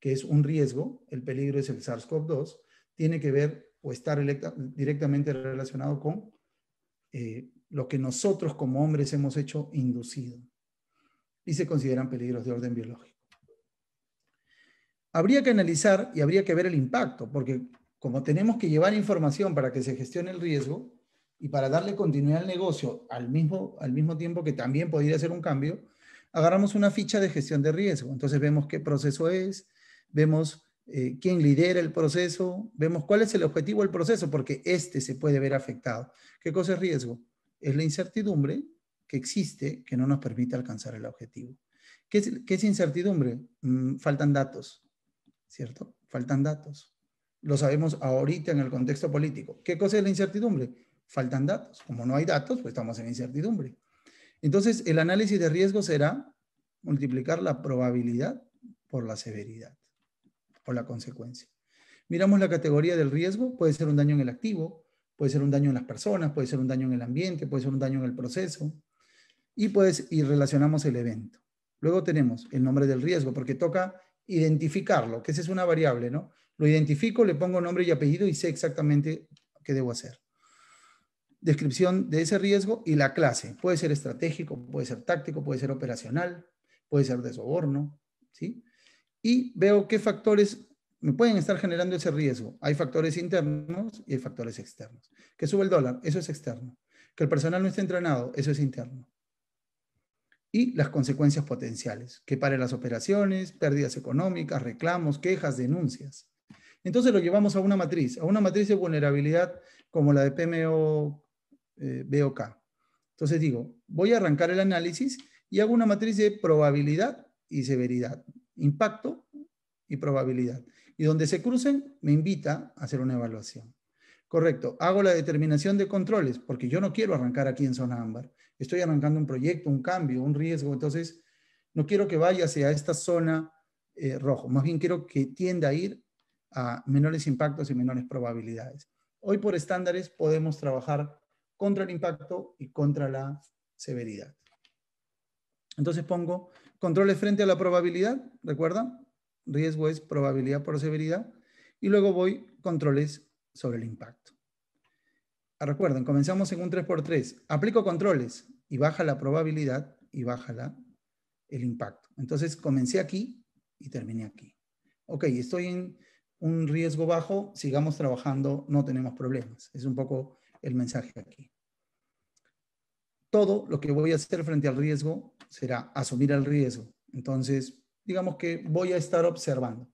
que es un riesgo, el peligro es el SARS-CoV-2, tiene que ver o estar directamente relacionado con eh, lo que nosotros como hombres hemos hecho inducido y se consideran peligros de orden biológico. Habría que analizar y habría que ver el impacto, porque como tenemos que llevar información para que se gestione el riesgo y para darle continuidad al negocio al mismo, al mismo tiempo que también podría ser un cambio, agarramos una ficha de gestión de riesgo. Entonces vemos qué proceso es, vemos eh, quién lidera el proceso, vemos cuál es el objetivo del proceso, porque este se puede ver afectado. ¿Qué cosa es riesgo? Es la incertidumbre que existe que no nos permite alcanzar el objetivo. ¿Qué es, incertidumbre? Mm, faltan datos, ¿cierto? Faltan datos. Lo sabemos ahorita en el contexto político. ¿Qué cosa es la incertidumbre? Faltan datos. Como no hay datos, pues estamos en incertidumbre. Entonces, el análisis de riesgo será multiplicar la probabilidad por la severidad o la consecuencia. Miramos la categoría del riesgo, puede ser un daño en el activo, puede ser un daño en las personas, puede ser un daño en el ambiente, puede ser un daño en el proceso, y pues y relacionamos el evento. Luego tenemos el nombre del riesgo, porque toca identificarlo, que esa es una variable, ¿no? Lo identifico, le pongo nombre y apellido y sé exactamente qué debo hacer. Descripción de ese riesgo y la clase. Puede ser estratégico, puede ser táctico, puede ser operacional, puede ser de soborno, ¿sí? Y veo qué factores me pueden estar generando ese riesgo. Hay factores internos y hay factores externos. Que sube el dólar, eso es externo. Que el personal no esté entrenado, eso es interno y las consecuencias potenciales, que paren las operaciones, pérdidas económicas, reclamos, quejas, denuncias. Entonces lo llevamos a una matriz, a una matriz de vulnerabilidad como la de PMO eh, BOK. Entonces digo, voy a arrancar el análisis y hago una matriz de probabilidad y severidad, impacto y probabilidad. Y donde se crucen, me invita a hacer una evaluación. Correcto, hago la determinación de controles, porque yo no quiero arrancar aquí en zona ámbar estoy arrancando un proyecto, un cambio, un riesgo, entonces no quiero que vaya hacia esta zona eh, rojo, más bien quiero que tienda a ir a menores impactos y menores probabilidades. Hoy por estándares podemos trabajar contra el impacto y contra la severidad. Entonces pongo controles frente a la probabilidad, ¿recuerda? Riesgo es probabilidad por severidad. Y luego voy controles sobre el impacto. Ah, recuerden, comenzamos en un 3x3, aplico controles y baja la probabilidad y baja el impacto. Entonces comencé aquí y terminé aquí. Ok, estoy en un riesgo bajo, sigamos trabajando, no tenemos problemas. Es un poco el mensaje aquí. Todo lo que voy a hacer frente al riesgo será asumir el riesgo. Entonces, digamos que voy a estar observando.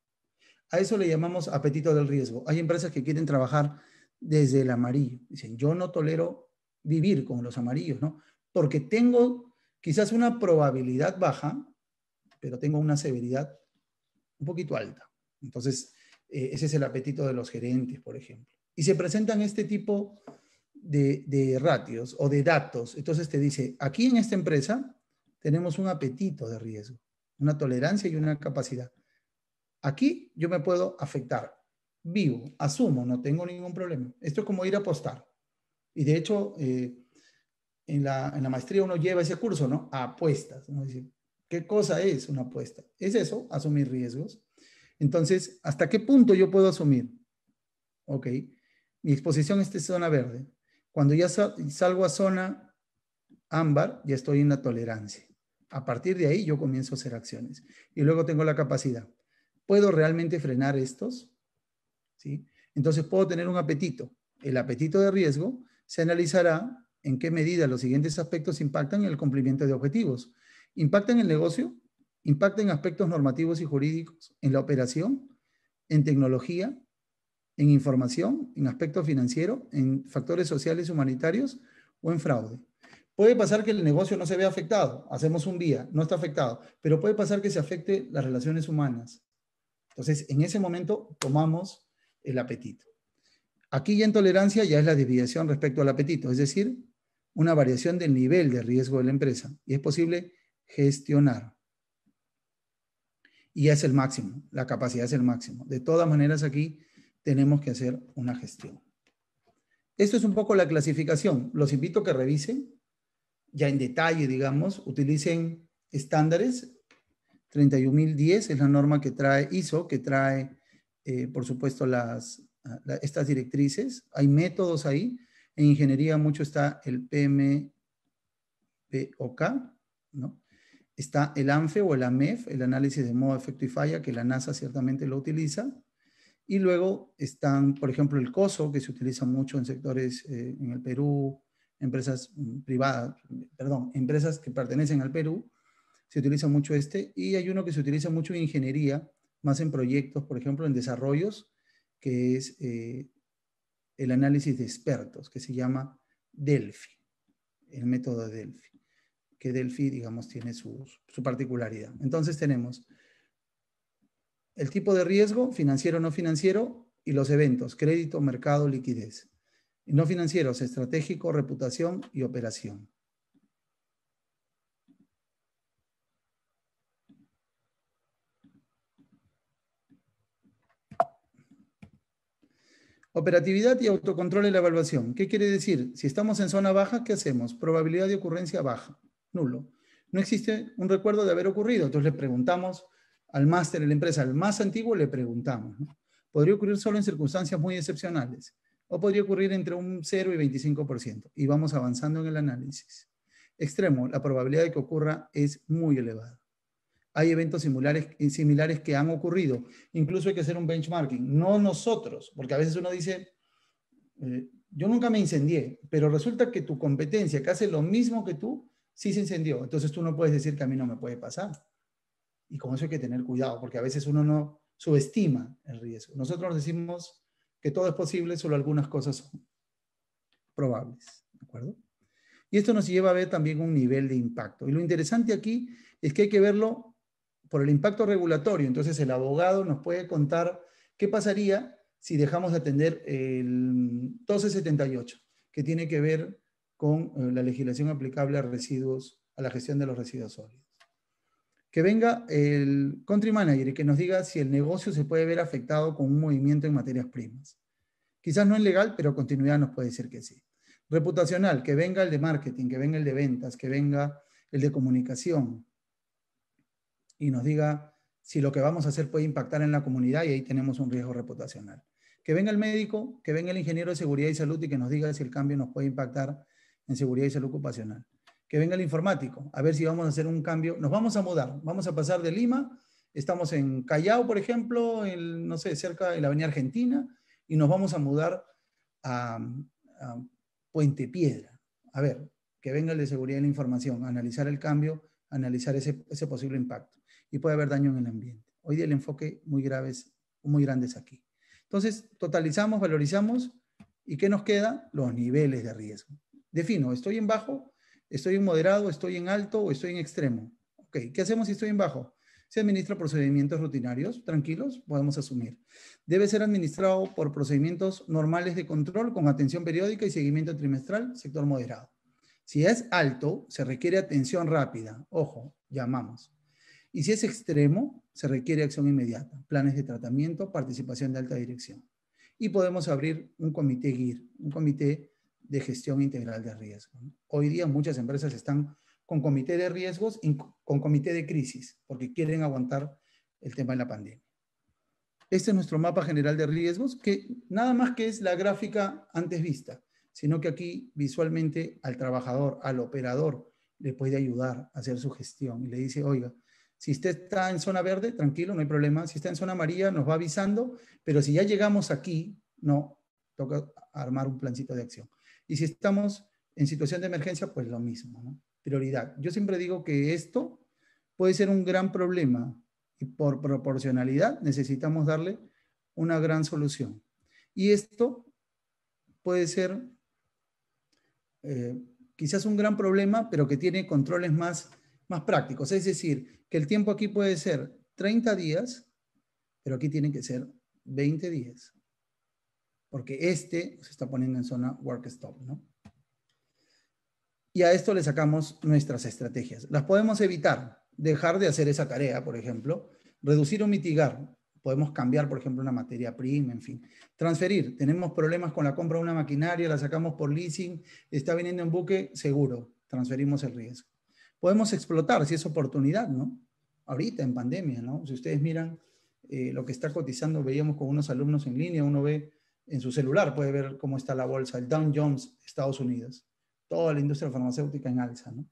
A eso le llamamos apetito del riesgo. Hay empresas que quieren trabajar desde el amarillo. Dicen, yo no tolero vivir con los amarillos, ¿no? Porque tengo quizás una probabilidad baja, pero tengo una severidad un poquito alta. Entonces, eh, ese es el apetito de los gerentes, por ejemplo. Y se presentan este tipo de, de ratios o de datos. Entonces te dice, aquí en esta empresa tenemos un apetito de riesgo, una tolerancia y una capacidad. Aquí yo me puedo afectar, vivo, asumo, no tengo ningún problema. Esto es como ir a apostar. Y de hecho, eh, en, la, en, la, maestría uno lleva ese curso, ¿no? A apuestas. ¿Qué cosa es una apuesta? Es eso, asumir riesgos. Entonces, ¿hasta qué punto yo puedo asumir? Ok, mi exposición está en zona verde. Cuando ya salgo a zona ámbar, ya estoy en la tolerancia. A partir de ahí yo comienzo a hacer acciones. Y luego tengo la capacidad. ¿Puedo realmente frenar estos? Entonces puedo tener un apetito. El apetito de riesgo se analizará en qué medida los siguientes aspectos impactan en el cumplimiento de objetivos. Impactan el negocio, impactan aspectos normativos y jurídicos, en la operación, en tecnología, en información, en aspecto financiero, en factores sociales y humanitarios o en fraude. Puede pasar que el negocio no se vea afectado, hacemos un día, no está afectado, pero puede pasar que se afecte las relaciones humanas. Entonces, en ese momento tomamos el apetito. Aquí ya en tolerancia ya es la desviación respecto al apetito, es decir, una variación del nivel de riesgo de la empresa y es posible gestionar. Y es el máximo, la capacidad es el máximo. De todas maneras aquí tenemos que hacer una gestión. Esto es un poco la clasificación. Los invito a que revisen ya en detalle, digamos, utilicen estándares. 31.010 es la norma que trae ISO, que trae eh, por supuesto, las, ah, estas directrices. Hay métodos ahí. En ingeniería mucho está el PMPOK, ¿no? Está el ANFE o el AMEF, el análisis de modo, efecto y falla, que la NASA ciertamente lo utiliza. Y luego están, por ejemplo, el COSO, que se utiliza mucho en sectores eh, en el Perú, empresas mm, privadas, perdón, empresas que pertenecen al Perú, se utiliza mucho este. Y hay uno que se utiliza mucho en ingeniería, más en proyectos, por ejemplo, en desarrollos, que es eh, el análisis de expertos, que se llama Delphi, el método de Delphi, que Delphi, digamos, tiene su, particularidad. Entonces tenemos el tipo de riesgo, financiero o no financiero, y los eventos, crédito, mercado, liquidez. no financieros, estratégico, reputación y operación. Operatividad y autocontrol en la evaluación. ¿Qué quiere decir? Si estamos en zona baja, ¿qué hacemos? Probabilidad de ocurrencia baja, nulo. No existe un recuerdo de haber ocurrido. Entonces le preguntamos al máster de la empresa, al más antiguo, le preguntamos. Podría ocurrir solo en circunstancias muy excepcionales o podría ocurrir entre un 0 y 25%. Y vamos avanzando en el análisis. Extremo, la probabilidad de que ocurra es muy elevada hay eventos similares, que han ocurrido. Incluso hay que hacer un benchmarking, no nosotros, porque a veces uno dice, eh, yo nunca me incendié, pero resulta que tu competencia que hace lo mismo que tú, sí se incendió. Entonces tú no puedes decir que a mí no me puede pasar. Y con eso hay que tener cuidado, porque a veces uno no subestima el riesgo. Nosotros decimos que todo es posible, solo algunas cosas son probables. ¿De acuerdo? Y esto nos lleva a ver también un nivel de impacto. Y lo interesante aquí es que hay que verlo por el impacto regulatorio. Entonces el abogado nos puede contar qué pasaría si dejamos de atender el 1278, que tiene que ver con eh, la legislación aplicable a residuos, a la gestión de los residuos sólidos. Que venga el country manager y que nos diga si el negocio se puede ver afectado con un movimiento en materias primas. Quizás no es legal, pero continuidad nos puede decir que sí. Reputacional, que venga el de marketing, que venga el de ventas, que venga el de comunicación, y nos diga si lo que vamos a hacer puede impactar en la comunidad y ahí tenemos un riesgo reputacional. Que venga el médico, que venga el ingeniero de seguridad y salud y que nos diga si el cambio nos puede impactar en seguridad y salud ocupacional. Que venga el informático, a ver si vamos a hacer un cambio. Nos vamos a mudar, vamos a pasar de Lima, estamos en Callao, por ejemplo, en, no sé, cerca de la Avenida Argentina, y nos vamos a mudar a, Puente Piedra. A ver, que venga el de seguridad y la información, analizar el cambio, analizar ese posible impacto y puede haber daño en el ambiente. Hoy día el enfoque muy graves, muy grande aquí. Entonces, totalizamos, valorizamos y ¿qué nos queda? Los niveles de riesgo. Defino, ¿estoy en bajo? ¿Estoy en moderado? ¿Estoy en alto? ¿O estoy en extremo? ¿qué hacemos si estoy en bajo? Se administra procedimientos rutinarios, tranquilos, podemos asumir. Debe ser administrado por procedimientos normales de control con atención periódica y seguimiento trimestral, sector moderado. Si es alto, se requiere atención rápida. Ojo, llamamos. Y si es extremo, se requiere acción inmediata, planes de tratamiento, participación de alta dirección. Y podemos abrir un comité GIR, un comité de gestión integral de riesgo. Hoy día muchas empresas están con comité de riesgos y con comité de crisis, porque quieren aguantar el tema de la pandemia. Este es nuestro mapa general de riesgos, que nada más que es la gráfica antes vista, sino que aquí visualmente al trabajador, al operador, le puede ayudar a hacer su gestión y le dice, oiga, si usted está en zona verde, tranquilo, no hay problema. Si está en zona amarilla, nos va avisando, pero si ya llegamos aquí, no, toca armar un plancito de acción. Y si estamos en situación de emergencia, pues lo mismo, ¿no? Prioridad. Yo siempre digo que esto puede ser un gran problema y por proporcionalidad necesitamos darle una gran solución. Y esto puede ser eh, quizás un gran problema, pero que tiene controles más más prácticos. Es decir, que el tiempo aquí puede ser 30 días, pero aquí tiene que ser 20 días. Porque este se está poniendo en zona work stop, ¿no? Y a esto le sacamos nuestras estrategias. Las podemos evitar, dejar de hacer esa tarea, por ejemplo, reducir o mitigar. Podemos cambiar, por ejemplo, una materia prima, en fin. Transferir. Tenemos problemas con la compra de una maquinaria, la sacamos por leasing, está viniendo en buque, seguro, transferimos el riesgo podemos explotar si es oportunidad, ¿no? Ahorita en pandemia, ¿no? Si ustedes miran eh, lo que está cotizando, veíamos con unos alumnos en línea, uno ve en su celular, puede ver cómo está la bolsa, el Dow Jones, Estados Unidos, toda la industria farmacéutica en alza, ¿no?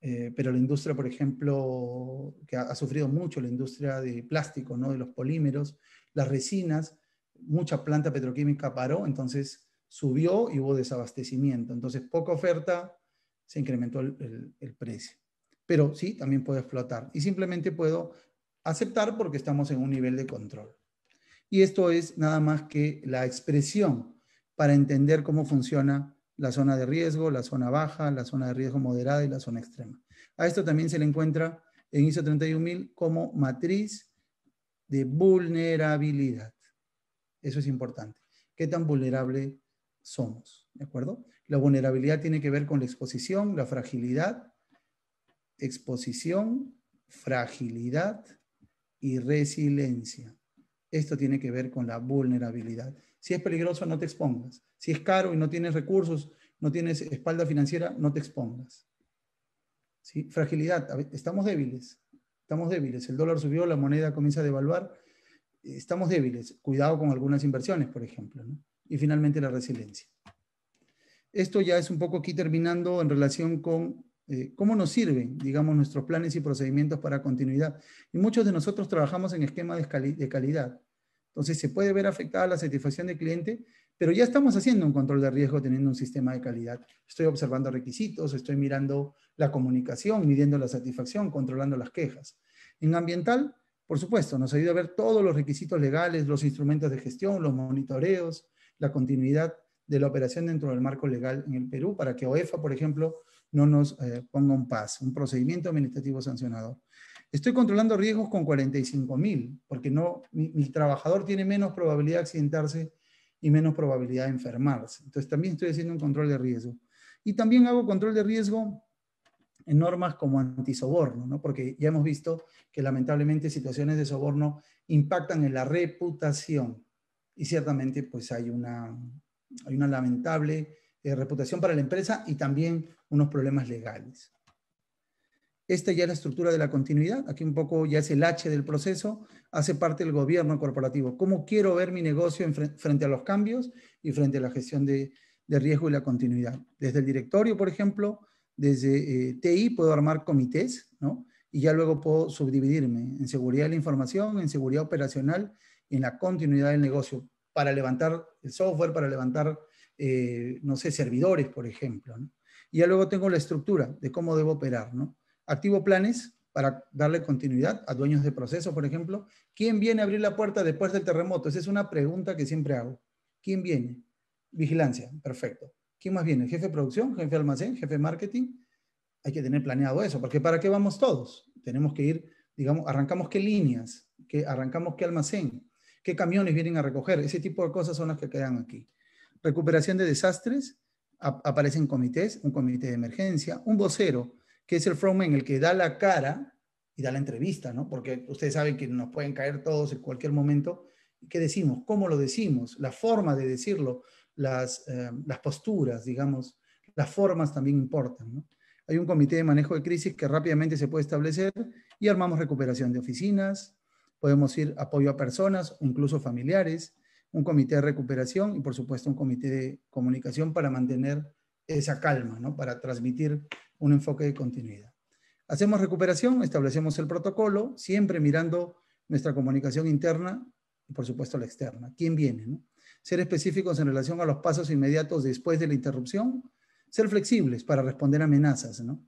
Eh, pero la industria, por ejemplo, que ha, ha, sufrido mucho, la industria de plástico, ¿no? de los polímeros, las resinas, mucha planta petroquímica paró, entonces subió y hubo desabastecimiento. Entonces, poca oferta, se incrementó el, precio. Pero sí, también puedo explotar y simplemente puedo aceptar porque estamos en un nivel de control. Y esto es nada más que la expresión para entender cómo funciona la zona de riesgo, la zona baja, la zona de riesgo moderada y la zona extrema. A esto también se le encuentra en ISO 31000 como matriz de vulnerabilidad. Eso es importante. ¿Qué tan vulnerable somos? ¿De acuerdo? La vulnerabilidad tiene que ver con la exposición, la fragilidad, exposición, fragilidad y resiliencia. Esto tiene que ver con la vulnerabilidad. Si es peligroso, no te expongas. Si es caro y no tienes recursos, no tienes espalda financiera, no te expongas. ¿Sí? Fragilidad, estamos débiles, estamos débiles. El dólar subió, la moneda comienza a devaluar, estamos débiles. Cuidado con algunas inversiones, por ejemplo. Y finalmente la resiliencia. Esto ya es un poco aquí terminando en relación con eh, cómo nos sirven, digamos, nuestros planes y procedimientos para continuidad. Y muchos de nosotros trabajamos en esquema de, de calidad. Entonces se puede ver afectada la satisfacción del cliente, pero ya estamos haciendo un control de riesgo teniendo un sistema de calidad. Estoy observando requisitos, estoy mirando la comunicación, midiendo la satisfacción, controlando las quejas. En ambiental, por supuesto, nos ayuda a ver todos los requisitos legales, los instrumentos de gestión, los monitoreos, la continuidad de la operación dentro del marco legal en el Perú para que OEFA, por ejemplo, no nos eh, ponga un PAS, un procedimiento administrativo sancionador. Estoy controlando riesgos con 45.000, mil, porque no, mi, trabajador tiene menos probabilidad de accidentarse y menos probabilidad de enfermarse. Entonces también estoy haciendo un control de riesgo. Y también hago control de riesgo en normas como antisoborno, ¿no? porque ya hemos visto que lamentablemente situaciones de soborno impactan en la reputación y ciertamente pues hay una, hay una lamentable eh, reputación para la empresa y también unos problemas legales. Esta ya es la estructura de la continuidad. Aquí un poco ya es el H del proceso. Hace parte del gobierno corporativo. ¿Cómo quiero ver mi negocio frente a los cambios y frente a la gestión de, riesgo y la continuidad? Desde el directorio, por ejemplo, desde eh, TI puedo armar comités, ¿no? Y ya luego puedo subdividirme en seguridad de la información, en seguridad operacional, y en la continuidad del negocio para levantar el software, para levantar, eh, no sé, servidores, por ejemplo. Y ya luego tengo la estructura de cómo debo operar. ¿no? Activo planes para darle continuidad a dueños de proceso, por ejemplo. ¿Quién viene a abrir la puerta después del terremoto? Esa es una pregunta que siempre hago. ¿Quién viene? Vigilancia, perfecto. ¿Quién más viene? ¿Jefe de producción? ¿Jefe de almacén? ¿Jefe de marketing? Hay que tener planeado eso, porque ¿para qué vamos todos? Tenemos que ir, digamos, arrancamos qué líneas, qué arrancamos qué almacén, qué camiones vienen a recoger. Ese tipo de cosas son las que quedan aquí. Recuperación de desastres, aparecen comités, un comité de emergencia, un vocero, que es el frontman, el que da la cara y da la entrevista, ¿no? Porque ustedes saben que nos pueden caer todos en cualquier momento. ¿Qué decimos? ¿Cómo lo decimos? La forma de decirlo, las, eh, posturas, digamos, las formas también importan, Hay un comité de manejo de crisis que rápidamente se puede establecer y armamos recuperación de oficinas, Podemos ir apoyo a personas incluso familiares, un comité de recuperación y por supuesto un comité de comunicación para mantener esa calma, ¿no? para transmitir un enfoque de continuidad. Hacemos recuperación, establecemos el protocolo, siempre mirando nuestra comunicación interna y por supuesto la externa. ¿Quién viene? Ser específicos en relación a los pasos inmediatos después de la interrupción, ser flexibles para responder a amenazas, ¿no?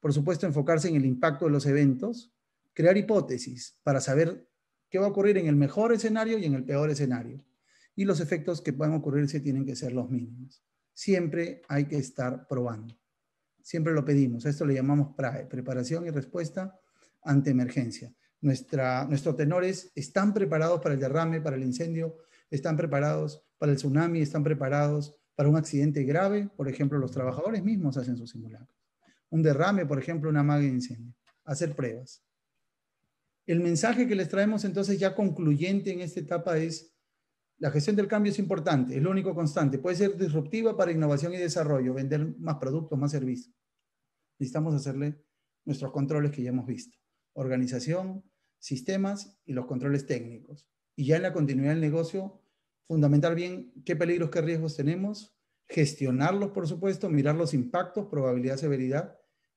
Por supuesto, enfocarse en el impacto de los eventos, crear hipótesis para saber qué va a ocurrir en el mejor escenario y en el peor escenario. Y los efectos que puedan ocurrirse tienen que ser los mínimos. Siempre hay que estar probando. Siempre lo pedimos. esto le llamamos PRAE, preparación y respuesta ante emergencia. Nuestra, nuestros tenores están preparados para el derrame, para el incendio, están preparados para el tsunami, están preparados para un accidente grave. Por ejemplo, los trabajadores mismos hacen sus simulacros. Un derrame, por ejemplo, una maga de incendio. Hacer pruebas. El mensaje que les traemos entonces ya concluyente en esta etapa es, la gestión del cambio es importante, es lo único constante, puede ser disruptiva para innovación y desarrollo, vender más productos, más servicios. Necesitamos hacerle nuestros controles que ya hemos visto, organización, sistemas y los controles técnicos. Y ya en la continuidad del negocio, fundamental bien qué peligros, qué riesgos tenemos, gestionarlos, por supuesto, mirar los impactos, probabilidad, severidad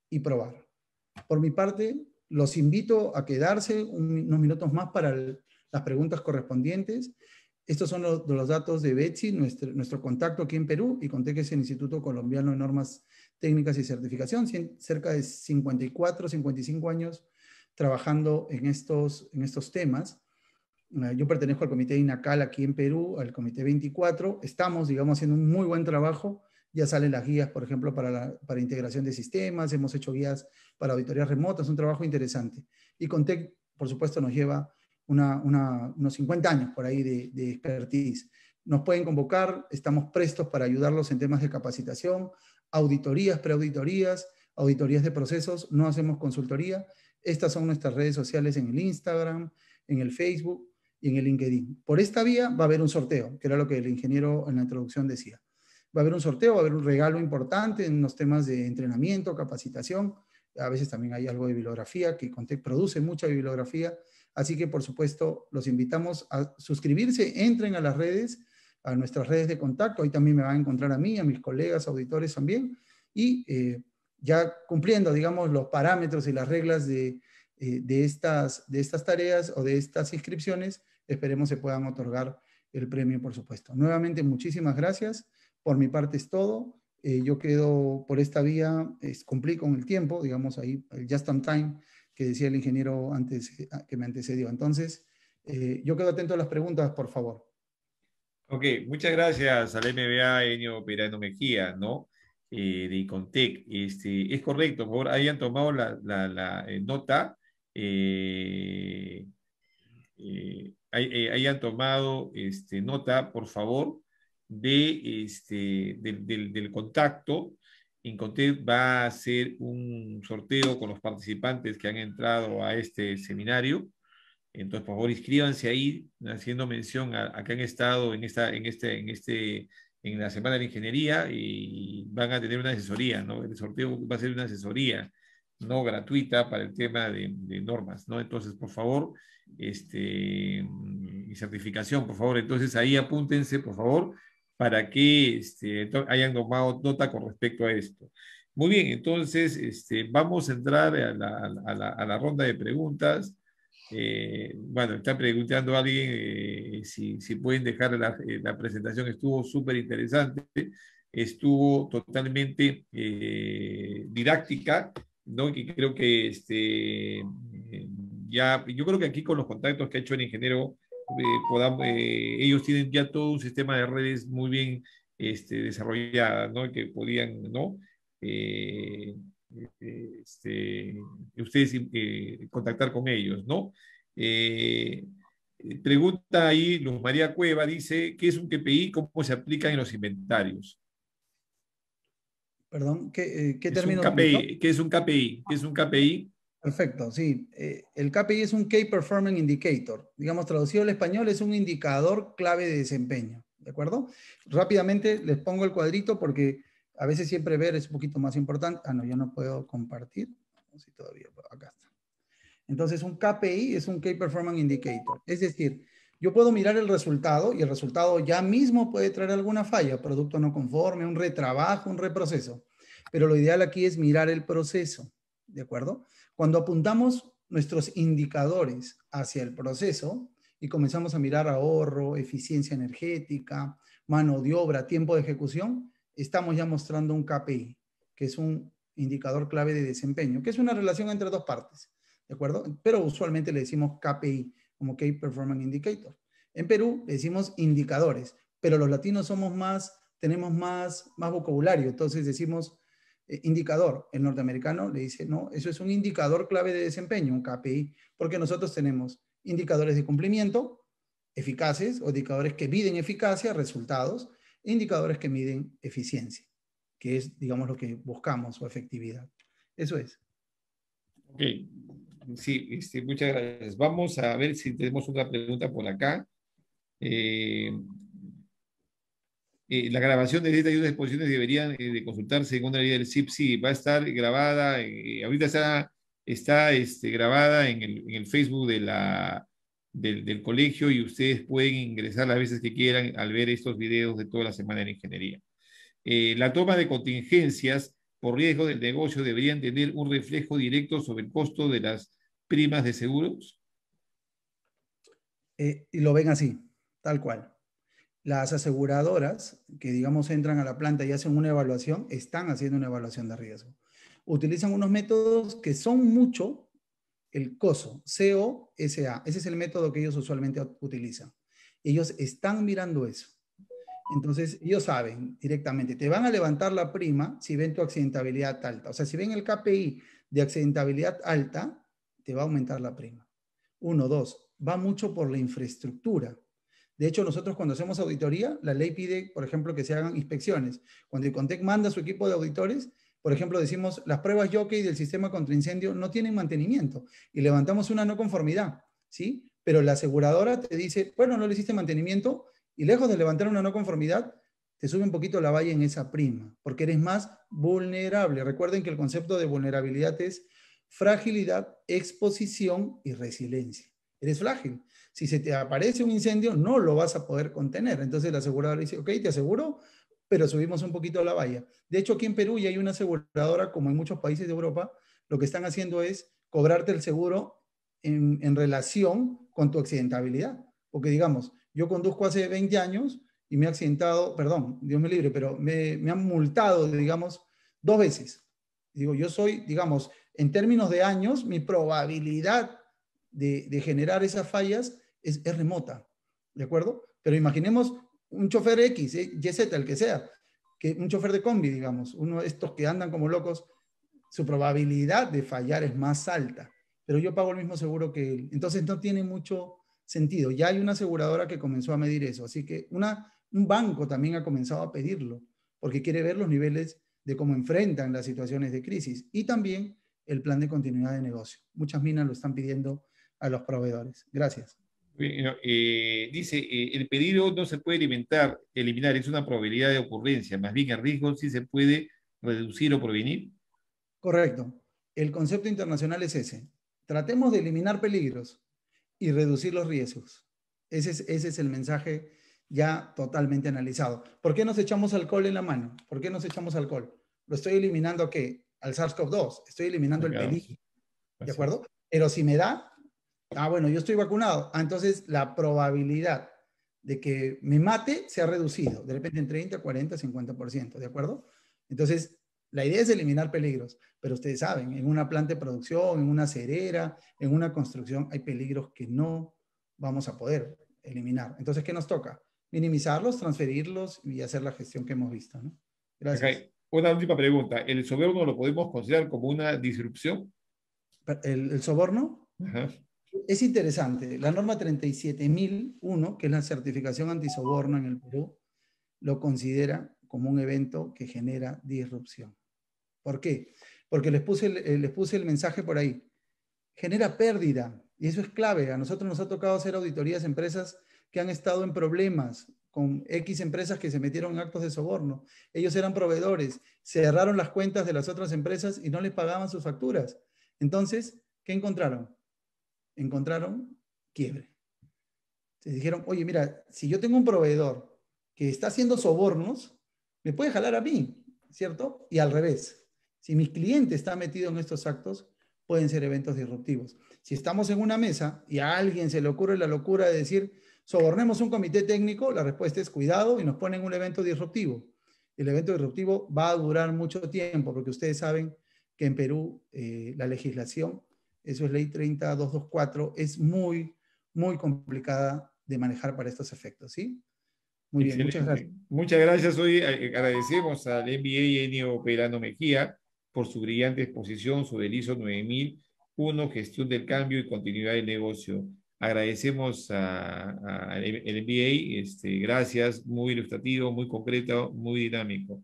y probar. Por mi parte, los invito a quedarse unos minutos más para las preguntas correspondientes. Estos son los, datos de Betsy, nuestro, contacto aquí en Perú, y conté que es el Instituto Colombiano de Normas Técnicas y Certificación, cerca de 54, 55 años trabajando en estos, en estos temas. Eh, yo pertenezco al Comité INACAL aquí en Perú, al Comité 24. Estamos, digamos, haciendo un muy buen trabajo. Ya salen las guías, por ejemplo, para, la, para integración de sistemas. Hemos hecho guías para auditorías remotas, un trabajo interesante. Y Contec, por supuesto, nos lleva unos 50 años por ahí de, de expertise. Nos pueden convocar, estamos prestos para ayudarlos en temas de capacitación, auditorías, preauditorías, auditorías de procesos, no hacemos consultoría. Estas son nuestras redes sociales en el Instagram, en el Facebook y en el LinkedIn. Por esta vía va a haber un sorteo, que era lo que el ingeniero en la introducción decía. Va a haber un sorteo, va a haber un regalo importante en los temas de entrenamiento, capacitación, a veces también hay algo de bibliografía, que produce mucha bibliografía, así que por supuesto los invitamos a suscribirse, entren a las redes, a nuestras redes de contacto, ahí también me van a encontrar a mí, a mis colegas, auditores también, y eh, ya cumpliendo, digamos, los parámetros y las reglas eh, de, estas, de estas tareas o de estas inscripciones, esperemos se puedan otorgar el premio, por supuesto. Nuevamente, muchísimas gracias. Por mi parte es todo. Eh, yo quedo por esta vía, cumplí con el tiempo, digamos ahí, el just on time que decía el ingeniero antes, eh, que me antecedió. Entonces, eh, yo quedo atento a las preguntas, por favor. Ok, muchas gracias al MBA Enio Pirano Mejía, ¿no? de Contec. Este, es correcto, por favor, hayan tomado la, nota, hayan tomado este, nota, por favor, de, este, del, del, contacto. va a ser un sorteo con los participantes que han entrado a este seminario. Entonces, por favor, inscríbanse ahí, haciendo mención a, que han estado en, esta, en, este, en, este, en la Semana de Ingeniería y van a tener una asesoría, ¿no? El sorteo va a ser una asesoría no gratuita para el tema de, normas, ¿no? Entonces, por favor, este, mm, certificación, por favor. Entonces, ahí apúntense, por favor, para que este, hayan tomado nota con respecto a esto. Muy bien, entonces este, vamos a entrar a la, ronda de preguntas. Eh, bueno, está preguntando alguien eh, si, pueden dejar la, eh, la presentación, estuvo súper interesante, estuvo totalmente didáctica, ¿no? Y creo que este, ya, yo creo que aquí con los contactos que ha hecho el ingeniero eh, podamos, eh, ellos tienen ya todo un sistema de redes muy bien este, desarrolladas, ¿no? Que podían, ¿no? Eh, este, ustedes contactar con ellos, ¿no? pregunta ahí Luz María Cueva, dice, ¿qué es un KPI? ¿Cómo se aplica en los inventarios? Perdón, ¿qué, qué término? ¿Qué es un KPI? ¿Qué es un KPI? Perfecto, sí. Eh, el KPI es un Key Performing Indicator. Digamos, traducido al español, es un indicador clave de desempeño. ¿De acuerdo? Rápidamente les pongo el cuadrito porque a veces siempre ver es un poquito más importante. Ah, no, yo no puedo compartir. si todavía, acá está. Entonces, un KPI es un Key Performance Indicator. Es decir, yo puedo mirar el resultado y el resultado ya mismo puede traer alguna falla, producto no conforme, un retrabajo, un reproceso. Pero lo ideal aquí es mirar el proceso, ¿de acuerdo? Cuando apuntamos nuestros indicadores hacia el proceso y comenzamos a mirar ahorro, eficiencia energética, mano de obra, tiempo de ejecución, estamos ya mostrando un KPI, que es un indicador clave de desempeño, que es una relación entre dos partes, ¿de acuerdo? Pero usualmente le decimos KPI, como Key Performance Indicator. En Perú le decimos indicadores, pero los latinos somos más, tenemos más, más vocabulario, entonces decimos eh, indicador. El norteamericano le dice, no, eso es un indicador clave de desempeño, un KPI, porque nosotros tenemos indicadores de cumplimiento eficaces o indicadores que miden eficacia, resultados, e indicadores que miden eficiencia, que es, digamos, lo que buscamos o efectividad. Eso es. Ok, sí, este, muchas gracias. Vamos a ver si tenemos otra pregunta por acá. Eh, eh, la grabación de esta y otras exposiciones deberían eh, de consultarse en la ley del CIPSI. Va a estar grabada, eh, ahorita está, este, grabada en el, Facebook del, colegio y ustedes pueden ingresar las veces que quieran al ver estos videos de toda la semana de ingeniería. la toma de contingencias por riesgo del negocio deberían tener un reflejo directo sobre el costo de las primas de seguros. y lo ven así, tal cual las aseguradoras que, digamos, entran a la planta y hacen una evaluación, están haciendo una evaluación de riesgo. Utilizan unos métodos que son mucho el COSO, COSA. Ese es el método que ellos usualmente utilizan. Ellos están mirando eso. Entonces, ellos saben directamente, te van a levantar la prima si ven tu accidentabilidad alta. O sea, si ven el KPI de accidentabilidad alta, te va a aumentar la prima. Uno, dos, va mucho por la infraestructura de hecho, nosotros cuando hacemos auditoría, la ley pide, por ejemplo, que se hagan inspecciones. Cuando el CONTEC manda a su equipo de auditores, por ejemplo, decimos, las pruebas jockey del sistema contra incendio no tienen mantenimiento y levantamos una no conformidad, ¿sí? Pero la aseguradora te dice, bueno, no le hiciste mantenimiento y lejos de levantar una no conformidad, te sube un poquito la valla en esa prima, porque eres más vulnerable. Recuerden que el concepto de vulnerabilidad es fragilidad, exposición y resiliencia eres frágil. Si se te aparece un incendio, no lo vas a poder contener. Entonces la aseguradora dice, ok, te aseguro, pero subimos un poquito la valla. De hecho, aquí en Perú ya hay una aseguradora, como en muchos países de Europa, lo que están haciendo es cobrarte el seguro en, relación con tu accidentabilidad. Porque digamos, yo conduzco hace 20 años y me he accidentado, perdón, Dios me libre, pero me han multado, digamos, dos veces. Digo, yo soy, digamos, en términos de años, mi probabilidad de, generar esas fallas es, remota, ¿de acuerdo? Pero imaginemos un chofer X, ¿eh? YZ, el que sea, que un chofer de combi, digamos, uno de estos que andan como locos, su probabilidad de fallar es más alta, pero yo pago el mismo seguro que él. Entonces no tiene mucho sentido. Ya hay una aseguradora que comenzó a medir eso, así que una, un banco también ha comenzado a pedirlo, porque quiere ver los niveles de cómo enfrentan las situaciones de crisis y también el plan de continuidad de negocio. Muchas minas lo están pidiendo a los proveedores. Gracias. Eh, dice, eh, el peligro no se puede eliminar, eliminar, es una probabilidad de ocurrencia, más bien el riesgo sí se puede reducir o prevenir. Correcto. El concepto internacional es ese. Tratemos de eliminar peligros y reducir los riesgos. Ese es, ese es el mensaje ya totalmente analizado. ¿Por qué nos echamos alcohol en la mano? ¿Por qué nos echamos alcohol? ¿Lo estoy eliminando qué? Al SARS-CoV-2. Estoy eliminando el peligro. ¿De acuerdo? Pero si me da, ah, bueno, yo estoy vacunado, ah, entonces la probabilidad de que me mate se ha reducido, de repente en 30, 40, 50%, ¿de acuerdo? Entonces, la idea es eliminar peligros, pero ustedes saben, en una planta de producción, en una cerera, en una construcción, hay peligros que no vamos a poder eliminar. Entonces, ¿qué nos toca? Minimizarlos, transferirlos y hacer la gestión que hemos visto, Gracias. Una última pregunta. ¿El soborno lo podemos considerar como una disrupción? ¿El, el soborno? Ajá es interesante. La norma 37001, que es la certificación antisoborno en el Perú, lo considera como un evento que genera disrupción. ¿Por qué? Porque les puse el, eh, les puse el mensaje por ahí. Genera pérdida. Y eso es clave. A nosotros nos ha tocado hacer auditorías a empresas que han estado en problemas con X empresas que se metieron en actos de soborno. Ellos eran proveedores, cerraron las cuentas de las otras empresas y no les pagaban sus facturas. Entonces, ¿qué encontraron? encontraron quiebre. Se dijeron, oye, mira, si yo tengo un proveedor que está haciendo sobornos, me puede jalar a mí, ¿cierto? Y al revés. Si mi cliente está metido en estos actos, pueden ser eventos disruptivos. Si estamos en una mesa y a alguien se le ocurre la locura de decir, sobornemos un comité técnico, la respuesta es cuidado y nos ponen un evento disruptivo. El evento disruptivo va a durar mucho tiempo porque ustedes saben que en Perú eh, la legislación eso es ley 30224, es muy, muy complicada de manejar para estos efectos, ¿sí? Muy bien, muchas gracias. Muchas gracias. Hoy eh, agradecemos al MBA Enio Perano Mejía por su brillante exposición sobre el ISO 9001, gestión del cambio y continuidad del negocio. Agradecemos al MBA, este, gracias, muy ilustrativo, muy concreto, muy dinámico.